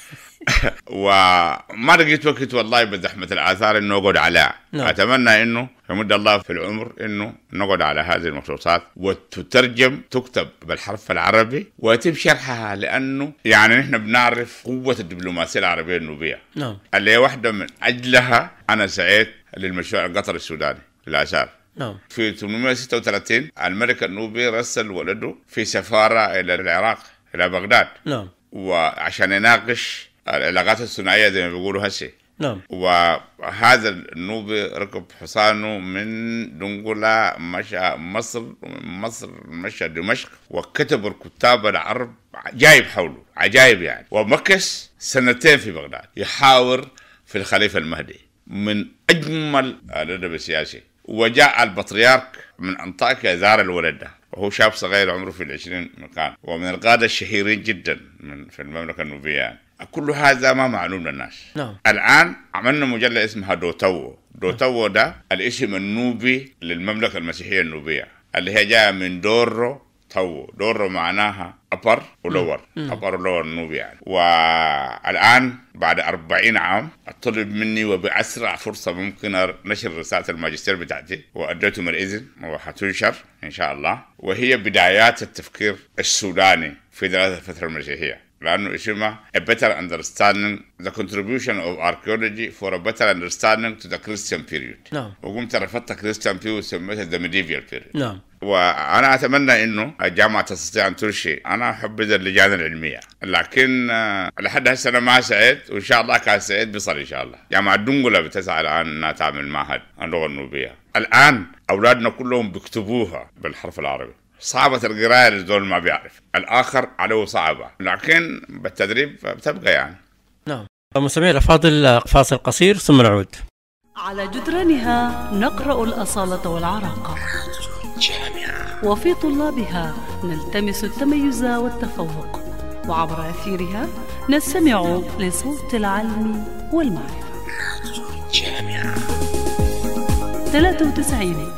وما لقيت وقت والله بزحمه الاثار انه اقعد عليها نعم. اتمنى انه يمد الله في العمر انه نقعد على هذه المخطوطات وتترجم تكتب بالحرف العربي ويتم شرحها لانه يعني نحن بنعرف قوه الدبلوماسيه العربيه النوبيه نعم اللي هي واحده من اجلها انا سعيت للمشروع القطر السوداني للآثار نعم في 836 الملك النوبي رسل ولده في سفاره الى العراق الى بغداد نعم وعشان يناقش العلاقات الثنائيه زي ما بيقولوا هالشيء نعم وهذا النوبي ركب حصانه من دنقلة مشى مصر ومن مصر مشى دمشق وكتب الكتاب العرب عجايب حوله عجايب يعني ومكث سنتين في بغداد يحاور في الخليفة المهدي من أجمل الأدب السياسي وجاء البطريرك من أنطاكيا زار الولد ده وهو شاب صغير عمره في العشرين مكان ومن القادة الشهيرين جدا من في المملكة النوبية يعني. كل هذا ما معلوم للناس نعم الآن عملنا مجلة اسمها دوتو دوتو ده الاسم النوبي للمملكة المسيحية النوبية اللي هي جاية من دورو تو دورو معناها أبر ولور أبر ولور النوبي يعني والآن بعد أربعين عام طلب مني وبأسرع فرصة ممكن نشر رسالة الماجستير بتاعتي وأديتهم الإذن وحتنشر إن شاء الله وهي بدايات التفكير السوداني في دراسة الفترة المسيحية لأنه إشي a better understanding the contribution of archaeology for a better understanding to the Christian period نعم وقمت رفضت Christian period وسميتها the medieval period نعم وانا اتمنى انه الجامعه تستطيع ان ترشي انا أحب اللجان العلميه لكن آه، لحد هسه انا ما سعيت وان شاء الله كان سعيد بيصل ان شاء الله جامعه دنقله بتسعى الان انها تعمل معهد اللغه النوبيه الان اولادنا كلهم بيكتبوها بالحرف العربي صعبة القراية للزول ما بيعرف الآخر عليه صعبة لكن بالتدريب بتبقى يعني نعم مستمعي الأفاضل فاصل قصير ثم نعود على جدرانها نقرأ الأصالة والعراقة جامعة. وفي طلابها نلتمس التميز والتفوق وعبر أثيرها نستمع لصوت العلم والمعرفة جامعة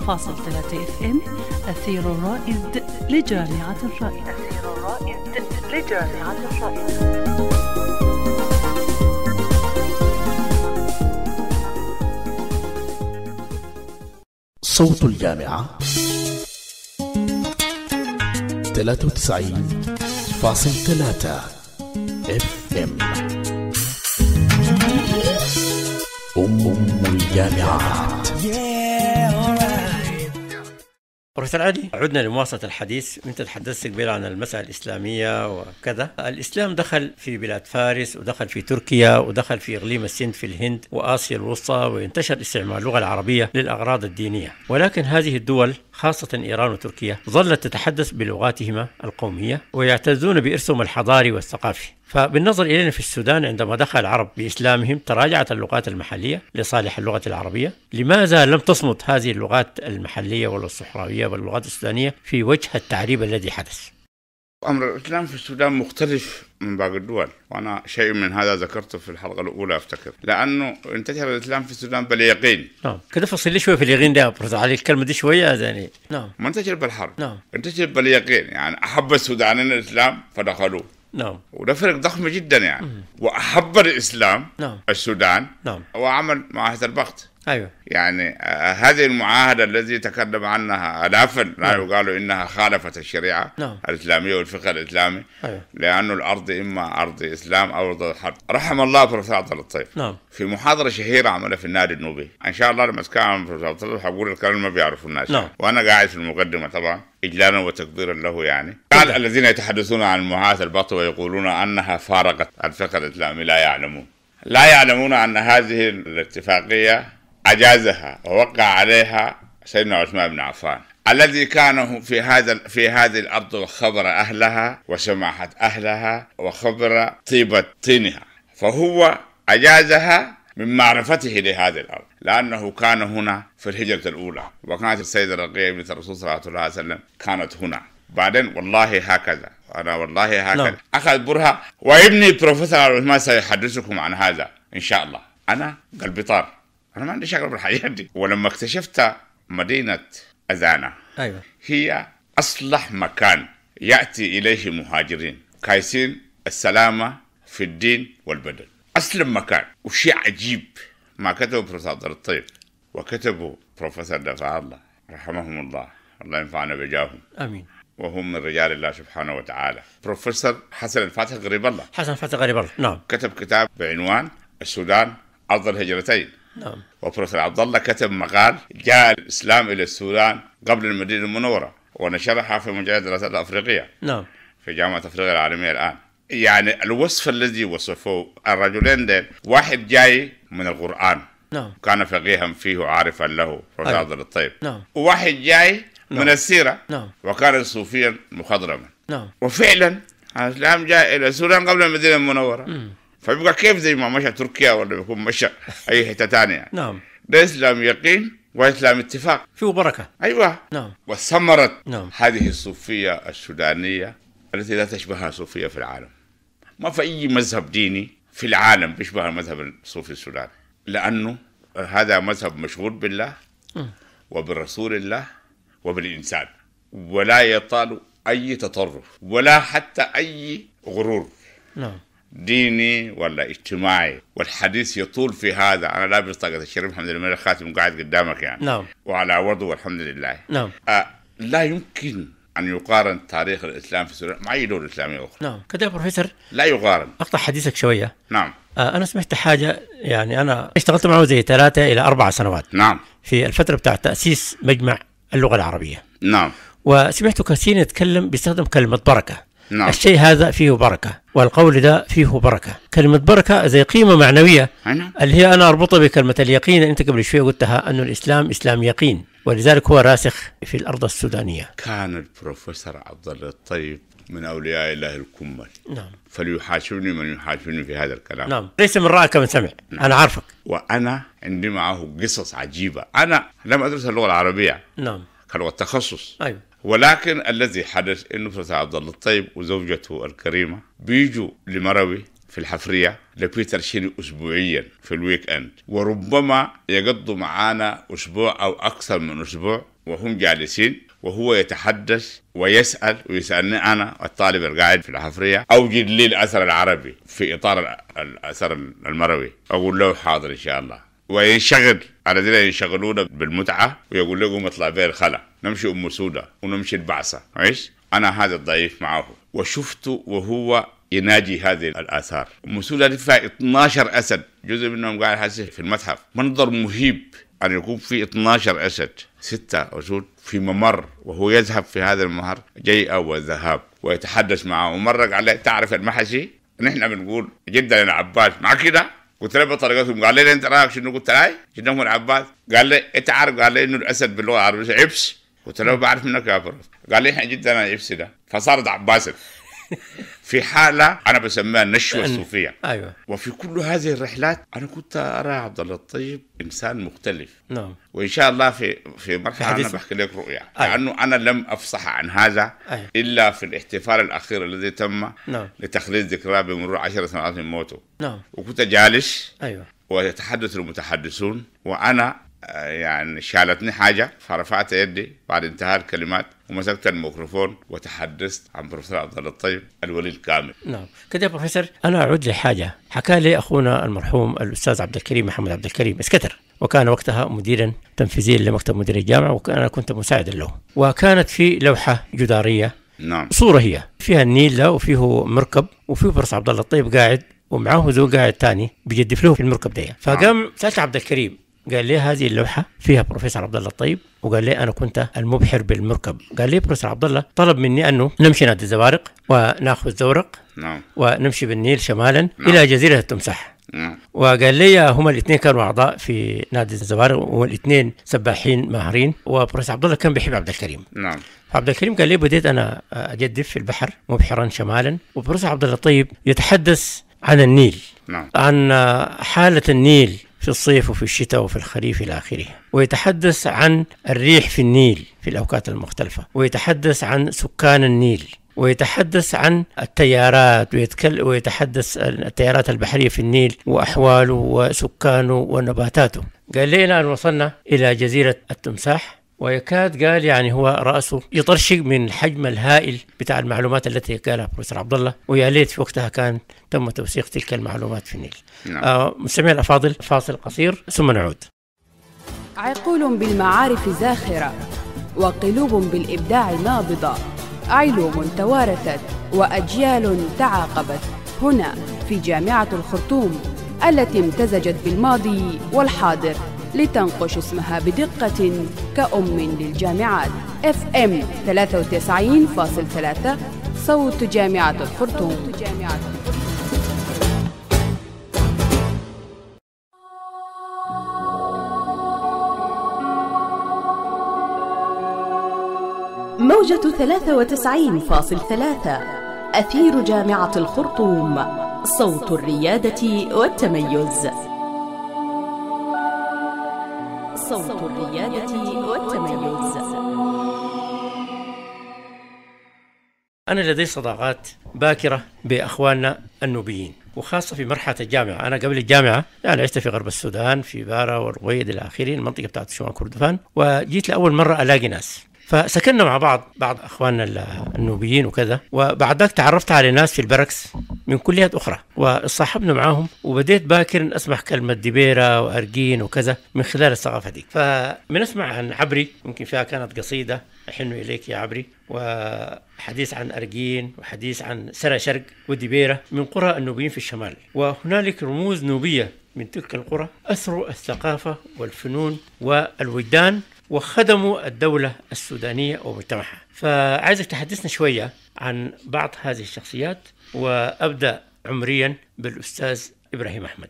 93.3 اف ام أثير الرائد لجامعة الرائد أثير الرائد لجامعة الرائد صوت الجامعة 93.3 اف ام أم الجامعة بروفيسور علي عدنا لمواصله الحديث انت تحدثت قبل عن المساله الاسلاميه وكذا الاسلام دخل في بلاد فارس ودخل في تركيا ودخل في اقليم السند في الهند واسيا الوسطى وانتشر استعمال اللغه العربيه للاغراض الدينيه ولكن هذه الدول خاصة إيران وتركيا ظلت تتحدث بلغاتهما القومية ويعتزون بإرثهم الحضاري والثقافي فبالنظر إلينا في السودان عندما دخل العرب بإسلامهم تراجعت اللغات المحلية لصالح اللغة العربية لماذا لم تصمت هذه اللغات المحلية والصحراوية واللغات السودانية في وجه التعريب الذي حدث أمر الإسلام في السودان مختلف من باقي الدول وأنا شيء من هذا ذكرته في الحلقة الأولى أفتكر لأنه انتشر الإسلام في السودان باليقين نعم كده فصل لي شوية في اليقين ده أبرز علي الكلمة دي شوية يعني نعم ما انتشر بالحرب نعم انتشر باليقين يعني أحب السودانيين الإسلام فدخلوه نعم وده فرق ضخم جدا يعني مم. وأحب الإسلام نعم السودان نعم وعمل معاهدة البخت ايوه يعني آه، هذه المعاهده التي تكلم عنها الافا نعم. يقالوا انها خالفت الشريعه نعم. الاسلاميه والفقه الاسلامي أيوه. لانه الارض اما ارض اسلام او ارض حرب رحم الله بروفيسور عبد اللطيف نعم. في محاضره شهيره عملها في النادي النوبي ان شاء الله لما اتكلم بروفيسور عبد اللطيف حقول الكلام اللي ما بيعرفوا الناس نعم. وانا قاعد في المقدمه طبعا اجلالا وتقديرا له يعني قال الذين يتحدثون عن المعاهده الباطله ويقولون انها فارقت الفقه الاسلامي لا يعلمون لا يعلمون ان هذه الاتفاقيه أجازها ووقع عليها سيدنا عثمان بن عفان الذي كان في هذا في هذه الارض وخبر اهلها وسماحه اهلها وخبر طيبه طينها فهو اجازها من معرفته لهذه الارض لانه كان هنا في الهجره الاولى وكانت السيده رقيه بنت الرسول صلى الله عليه وسلم كانت هنا بعدين والله هكذا انا والله هكذا لا. نعم. اخذ برهه وابني بروفيسور عثمان سيحدثكم عن هذا ان شاء الله انا قلبي طار انا ما عندي شغل بالحياه دي ولما اكتشفت مدينه اذانا ايوه هي اصلح مكان ياتي اليه مهاجرين كايسين السلامه في الدين والبدن اسلم مكان وشيء عجيب ما كتبه بروفيسور عبد الطيب وكتبه بروفيسور دفع الله رحمهم الله الله ينفعنا بجاههم امين وهم من رجال الله سبحانه وتعالى بروفيسور حسن الفاتح غريب الله حسن الفاتح غريب الله نعم كتب كتاب بعنوان السودان ارض الهجرتين نعم وبروفيسور عبد الله كتب مقال جاء الاسلام الى السودان قبل المدينه المنوره ونشرها في مجله الدراسات الافريقيه نعم في جامعه افريقيا العالميه الان يعني الوصف الذي وصفه الرجلين ده واحد جاي من القران نعم كان فقيها فيه عارفا له بروفيسور أيوه. عبد الطيب نعم وواحد جاي نعم. من السيره نعم وكان صوفيا مخضرما نعم وفعلا الاسلام جاء الى السودان قبل المدينه المنوره مم. فبيبقى كيف زي ما مشى تركيا ولا بيكون مشى اي حته ثانيه نعم ده اسلام يقين واسلام اتفاق فيه بركه ايوه نعم وثمرت نعم هذه الصوفيه السودانيه التي لا تشبهها صوفيه في العالم ما في اي مذهب ديني في العالم بيشبه المذهب الصوفي السوداني لانه هذا مذهب مشغول بالله وبالرسول الله وبالانسان ولا يطال اي تطرف ولا حتى اي غرور نعم ديني ولا اجتماعي والحديث يطول في هذا أنا لابس طاقة الشريف محمد الملك خاتم قاعد قدامك يعني نعم وعلى وضوء والحمد لله نعم آه لا يمكن أن يقارن تاريخ الإسلام في سوريا مع أي دولة إسلامية أخرى نعم كذا بروفيسور لا يقارن أقطع حديثك شوية نعم آه أنا سمعت حاجة يعني أنا اشتغلت معه زي ثلاثة إلى أربع سنوات نعم في الفترة بتاع تأسيس مجمع اللغة العربية نعم وسمعته كثير يتكلم بيستخدم كلمة بركة نعم. الشيء هذا فيه بركة والقول ده فيه بركة كلمة بركة زي قيمة معنوية أنا. نعم. اللي هي أنا أربطها بكلمة اليقين أنت قبل شوي قلتها أن الإسلام إسلام يقين ولذلك هو راسخ في الأرض السودانية كان البروفيسور عبد الله الطيب من أولياء الله الكمل نعم فليحاسبني من يحاسبني في هذا الكلام نعم ليس من رأيك من سمع نعم. أنا عارفك وأنا عندي معه قصص عجيبة أنا لم أدرس اللغة العربية نعم كان هو التخصص أيوه ولكن الذي حدث انه استاذ عبد الله الطيب وزوجته الكريمه بيجوا لمروي في الحفريه لبيتر شيني اسبوعيا في الويك اند وربما يقضوا معانا اسبوع او اكثر من اسبوع وهم جالسين وهو يتحدث ويسأل ويسألني أنا الطالب القاعد في الحفرية أوجد لي الأثر العربي في إطار الأثر المروي أقول له حاضر إن شاء الله وينشغل على ذلك بالمتعة ويقول لكم اطلع بير خلا نمشي أم سودة ونمشي البعثة عيش أنا هذا الضعيف معه وشفته وهو يناجي هذه الآثار أم سودة دي 12 أسد جزء منهم قاعد حسي في المتحف منظر مهيب أن يكون في 12 أسد ستة أسود في ممر وهو يذهب في هذا الممر جيء وذهاب ويتحدث معه ومرق عليه تعرف المحشي نحن بنقول جدا العباس مع كده قلت له بطريقته قال لي انت رايك شنو قلت له شنو من العباس؟ قال لي انت عارف قال لي انه الاسد باللغه العربيه عبس قلت له بعرف منك يا فرس قال لي احنا جدا انا عبس ده فصارت عباسه في حاله انا بسميها النشوه الصوفيه ايوه وفي كل هذه الرحلات انا كنت ارى عبد الله الطيب انسان مختلف نعم وان شاء الله في في مرحله انا بحكي لك رؤيا أيوة. لانه انا لم افصح عن هذا أيوة. الا في الاحتفال الاخير الذي تم نعم لتخليد ذكراه بمرور عشر سنوات من موته نعم وكنت جالس ايوه ويتحدث المتحدثون وانا آه، يعني شالتني حاجه فرفعت يدي بعد انتهاء الكلمات ومسكت الميكروفون وتحدثت عن بروفيسور عبد الله الطيب الولي الكامل. نعم، كده بروفيسور انا اعود لحاجه حكى لي اخونا المرحوم الاستاذ عبد الكريم محمد عبد الكريم اسكتر وكان وقتها مديرا تنفيذيا لمكتب مدير الجامعه وانا كنت مساعدا له وكانت في لوحه جداريه نعم صوره هي فيها النيل وفيه مركب وفيه برص عبد الله الطيب قاعد ومعه ذو قاعد ثاني بيجدف له في المركب ده فقام نعم. سالت عبد الكريم قال لي هذه اللوحه فيها بروفيسور عبد الله الطيب وقال لي انا كنت المبحر بالمركب قال لي بروفيسور عبد الله طلب مني انه نمشي نادي الزوارق وناخذ زورق نعم. ونمشي بالنيل شمالا نعم. الى جزيره التمسح نعم. وقال لي هما الاثنين كانوا اعضاء في نادي الزوارق والاثنين سباحين ماهرين وبروفيسور عبد الله كان بيحب عبد الكريم نعم عبد الكريم قال لي بديت انا اجدف في البحر مبحرا شمالا وبروفيسور عبد الله الطيب يتحدث عن النيل نعم. عن حالة النيل في الصيف وفي الشتاء وفي الخريف إلى آخره ويتحدث عن الريح في النيل في الأوقات المختلفة ويتحدث عن سكان النيل ويتحدث عن التيارات ويتكل ويتحدث عن التيارات البحرية في النيل وأحواله وسكانه ونباتاته قال لنا أن وصلنا إلى جزيرة التمساح ويكاد قال يعني هو راسه يطرشق من الحجم الهائل بتاع المعلومات التي قالها بروفيسور عبد الله ويا ليت في وقتها كان تم توثيق تلك المعلومات في النيل. نعم. آه مستمعي الافاضل فاصل قصير ثم نعود. عقول بالمعارف زاخره وقلوب بالابداع نابضه علوم توارثت واجيال تعاقبت هنا في جامعه الخرطوم التي امتزجت بالماضي والحاضر لتنقش اسمها بدقة كأم للجامعات اف ام 93.3 صوت جامعة الخرطوم موجة 93.3 أثير جامعة الخرطوم صوت الريادة والتميز صوت الريادة والتميز أنا لدي صداقات باكرة بأخواننا النوبيين وخاصة في مرحلة الجامعة أنا قبل الجامعة أنا عشت في غرب السودان في بارا والرويد إلى آخره المنطقة بتاعت شمال كردفان وجيت لأول مرة ألاقي ناس فسكننا مع بعض بعض اخواننا النوبيين وكذا وبعد ذلك تعرفت على ناس في البركس من كليات اخرى وصاحبنا معاهم وبديت باكر اسمع كلمه دبيرة وارجين وكذا من خلال الثقافه دي فبنسمع عن عبري يمكن فيها كانت قصيده احن اليك يا عبري وحديث عن أرجين وحديث عن سرى شرق وديبيرة من قرى النوبيين في الشمال وهنالك رموز نوبية من تلك القرى أثروا الثقافة والفنون والوجدان وخدموا الدولة السودانية ومجتمعها فعايزك تحدثنا شوية عن بعض هذه الشخصيات وأبدأ عمريا بالأستاذ إبراهيم أحمد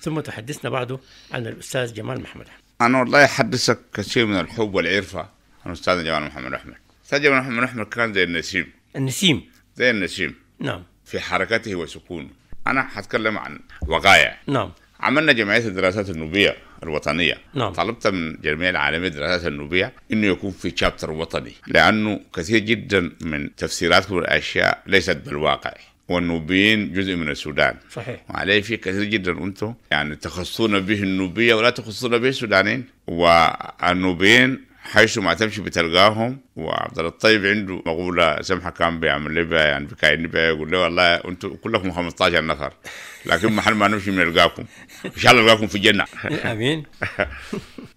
ثم تحدثنا بعده عن الأستاذ جمال محمد أنا والله أحدثك كثير من الحب والعرفة عن الأستاذ جمال محمد أحمد أستاذ جمال محمد أحمد كان زي النسيم النسيم زي النسيم نعم في حركته وسكونه أنا حتكلم عن وقايع نعم عملنا جمعيه الدراسات النوبيه الوطنيه نعم. طلبت من الجمعيه العالميه للدراسات النوبيه انه يكون في شابتر وطني لانه كثير جدا من تفسيراتكم الاشياء ليست بالواقع والنوبيين جزء من السودان صحيح وعليه في كثير جدا انتم يعني تخصون به النوبيه ولا تخصون به السودانيين والنوبيين حيث ما تمشي بتلقاهم وعبد الله الطيب عنده مقوله سمحه كان بيعمل لي بها يعني بكاين بها يقول له والله انتم كلكم 15 نفر لكن محل ما نمشي بنلقاكم ان شاء الله نلقاكم في الجنه امين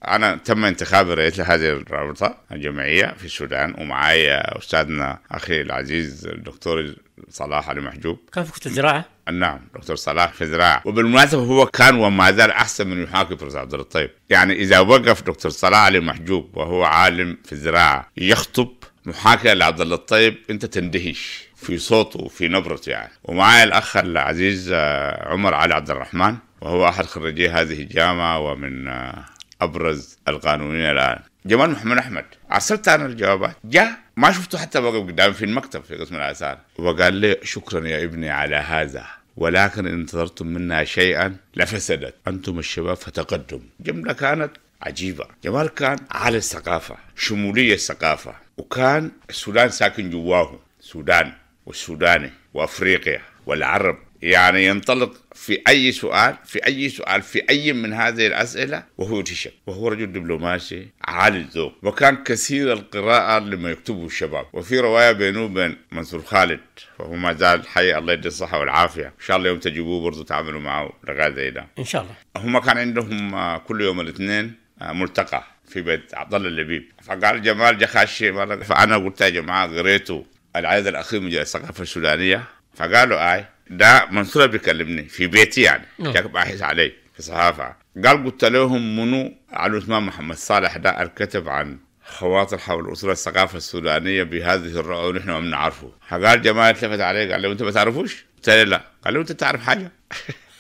انا تم انتخابي رئيس لهذه الرابطه الجمعيه في السودان ومعايا استاذنا اخي العزيز الدكتور صلاح علي محجوب كان في كتب الزراعه نعم دكتور صلاح في زراعة وبالمناسبة هو كان وما زال أحسن من يحاكي بروفيسور عبد الطيب يعني إذا وقف دكتور صلاح علي محجوب وهو عالم في الزراعة يخطب محاكاة لعبد الطيب أنت تندهش في صوته وفي نبرته يعني ومعايا الأخ العزيز آه، عمر علي عبد الرحمن وهو أحد خريجي هذه الجامعة ومن آه، أبرز القانونيين الآن جمال محمد أحمد عصرت أنا الجوابات جاء ما شفته حتى وقف قدام في المكتب في قسم الآثار وقال لي شكرا يا ابني على هذا ولكن إن انتظرتم منها شيئا لفسدت أنتم الشباب فتقدم جملة كانت عجيبة جمال كان على الثقافة شمولية الثقافة وكان السودان ساكن جواه السودان والسوداني وأفريقيا والعرب يعني ينطلق في أي سؤال في أي سؤال في أي من هذه الأسئلة وهو يتشك وهو رجل دبلوماسي عالي الذوق وكان كثير القراءة لما يكتبه الشباب وفي رواية بينه وبين منصور خالد وهو ما زال حي الله يدي الصحة والعافية إن شاء الله يوم تجيبوه برضه تعاملوا معه لغاية زي ده إن شاء الله هم كان عندهم كل يوم الاثنين ملتقى في بيت عبد الله اللبيب فقال جمال جخاشي فأنا قلت يا جماعة قريته العدد الأخير من الثقافة السودانية فقالوا آي ده منصور بيكلمني في بيتي يعني نعم. كان باحث علي في صحافه قال قلت لهم منو على عثمان محمد صالح ده الكتب عن خواطر حول اصول الثقافه السودانيه بهذه الرؤى ونحن ما بنعرفه قال جماعه التفت علي قال له انت ما تعرفوش؟ قلت له لا قال له انت تعرف حاجه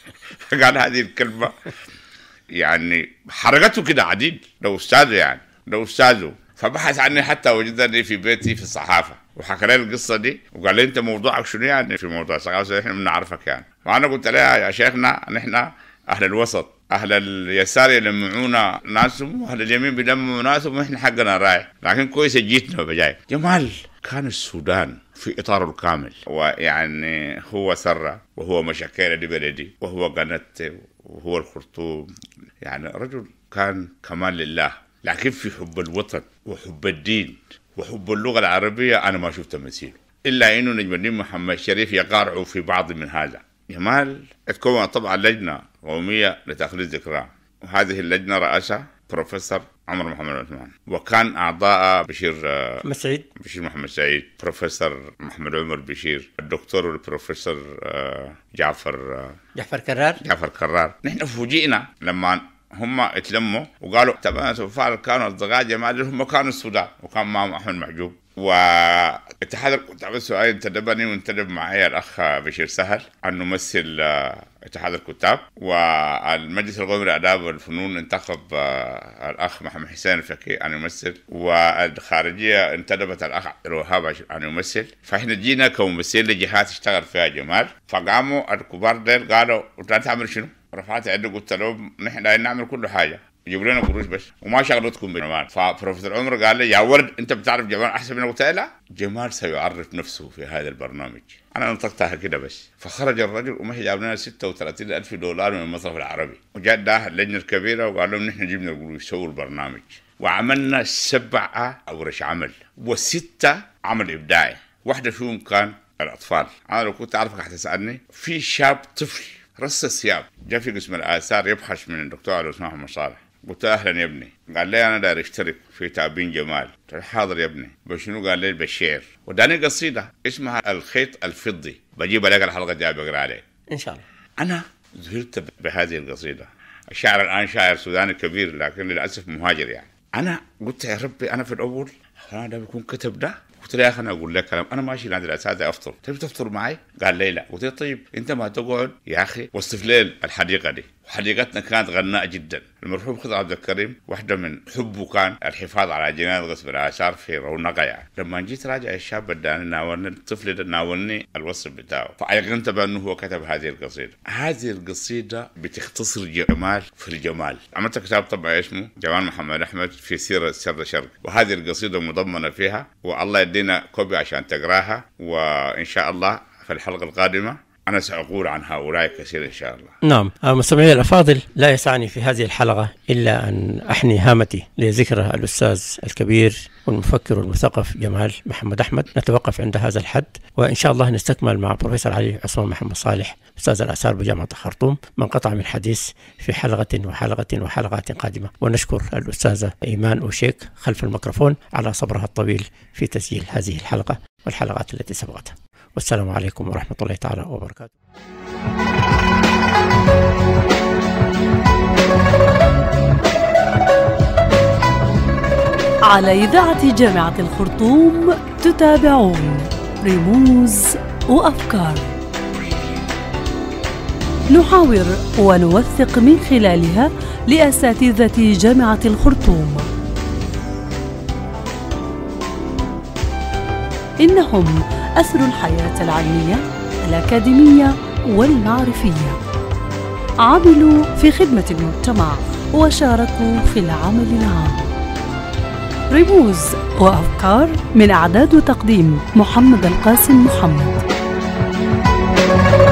قال هذه الكلمه يعني حركته كده عديد لو استاذه يعني لو استاذه فبحث عني حتى وجدني في بيتي في الصحافه وحكى لي القصه دي وقال لي انت موضوعك شنو يعني في موضوع الثقافه احنا بنعرفك يعني فانا قلت لها يا شيخنا نحن اهل الوسط اهل اليسار يلمعونا ناسهم واهل اليمين بيلمعوا ناسهم واحنا حقنا رايح لكن كويس جيتنا بجاي جمال كان السودان في اطاره الكامل ويعني هو سره وهو مشاكل لبلدي بلدي وهو قنت وهو الخرطوم يعني رجل كان كمال لله لكن في حب الوطن وحب الدين وحب اللغه العربيه انا ما شفت تمثيل الا انه نجم الدين محمد الشريف يقارعوا في بعض من هذا جمال تكون طبعا لجنه قوميه لتخليد ذكرى وهذه اللجنه رأسها بروفيسور عمر محمد عثمان وكان اعضاء بشير آه، محمد سعيد بشير محمد سعيد بروفيسور محمد عمر بشير الدكتور والبروفيسور آه، جعفر آه، جعفر كرار جعفر كرار نحن فوجئنا لما هم اتلموا وقالوا طبعا السفارة كانوا أصدقاء جمال هم كانوا السودان وكان معهم أحمد محجوب واتحاد الكتاب السوداني انتدبني وانتدب معي الأخ بشير سهل أن نمثل آه، اتحاد الكتاب والمجلس القومي للآداب والفنون انتخب آه، الأخ محمد حسين الفكي أن يمثل والخارجية انتدبت الأخ الوهاب أن يمثل فإحنا جينا كممثلين لجهات اشتغل فيها جمال فقاموا الكبار ديل قالوا أنت تعمل شنو؟ رفعت عنده قلت لهم نحن دايرين نعمل كل حاجه جيبوا لنا قروش بس وما شغلتكم بجمال فبروفيسور عمر قال لي يا ولد انت بتعرف جمال احسن من قلت لا جمال سيعرف نفسه في هذا البرنامج انا نطقتها كده بس فخرج الرجل ومشي جاب لنا 36 الف دولار من المصرف العربي وجاء ده اللجنه الكبيره وقال لهم نحن جبنا القروش سووا البرنامج وعملنا سبعه اورش عمل وسته عمل ابداعي واحده فيهم كان الاطفال انا لو كنت اعرفك هتسالني في شاب طفل رص الثياب جاء في قسم الاثار يبحث من الدكتور علي اسمه صالح قلت له اهلا يا ابني قال لي انا داير اشترك في تعبين جمال قلت له حاضر يا ابني بشنو قال لي بشير وداني قصيده اسمها الخيط الفضي بجيب لك الحلقه الجايه بقرا عليك ان شاء الله انا زهرت بهذه القصيده الشاعر الان شاعر سوداني كبير لكن للاسف مهاجر يعني انا قلت يا ربي انا في الاول انا ده بيكون كتب ده قلت له يا اخي انا اقول لك كلام انا ماشي نادي الاساتذه افطر تبي تفطر معي؟ قال لي لا قلت له طيب انت ما تقعد يا اخي وصف ليل الحديقه دي وحديقتنا كانت غناء جدا المرحوم خضر عبد الكريم واحده من حبه كان الحفاظ على جنان غصب الاثار في رونقها يعني لما جيت راجع الشاب الداني ناولني الطفل ده ناولني الوصف بتاعه فايقنت بانه هو كتب هذه القصيده هذه القصيده بتختصر جمال في الجمال عملت كتاب طبعا اسمه جمال محمد احمد في سيره سر شرق وهذه القصيده مضمنه فيها والله يدينا كوبي عشان تقراها وان شاء الله في الحلقه القادمه أنا سأقول عن هؤلاء كثير إن شاء الله نعم آه، مستمعي الأفاضل لا يسعني في هذه الحلقة إلا أن أحني هامتي لذكرى الأستاذ الكبير والمفكر والمثقف جمال محمد أحمد نتوقف عند هذا الحد وإن شاء الله نستكمل مع بروفيسور علي عصام محمد صالح أستاذ الآثار بجامعة الخرطوم من قطع من الحديث في حلقة وحلقة وحلقات قادمة ونشكر الأستاذة إيمان أوشيك خلف الميكروفون على صبرها الطويل في تسجيل هذه الحلقة والحلقات التي سبقتها والسلام عليكم ورحمة الله تعالى وبركاته على إذاعة جامعة الخرطوم تتابعون رموز وأفكار نحاور ونوثق من خلالها لأساتذة جامعة الخرطوم إنهم أثر الحياة العلمية الأكاديمية والمعرفية عملوا في خدمة المجتمع وشاركوا في العمل العام رموز وأفكار من أعداد وتقديم محمد القاسم محمد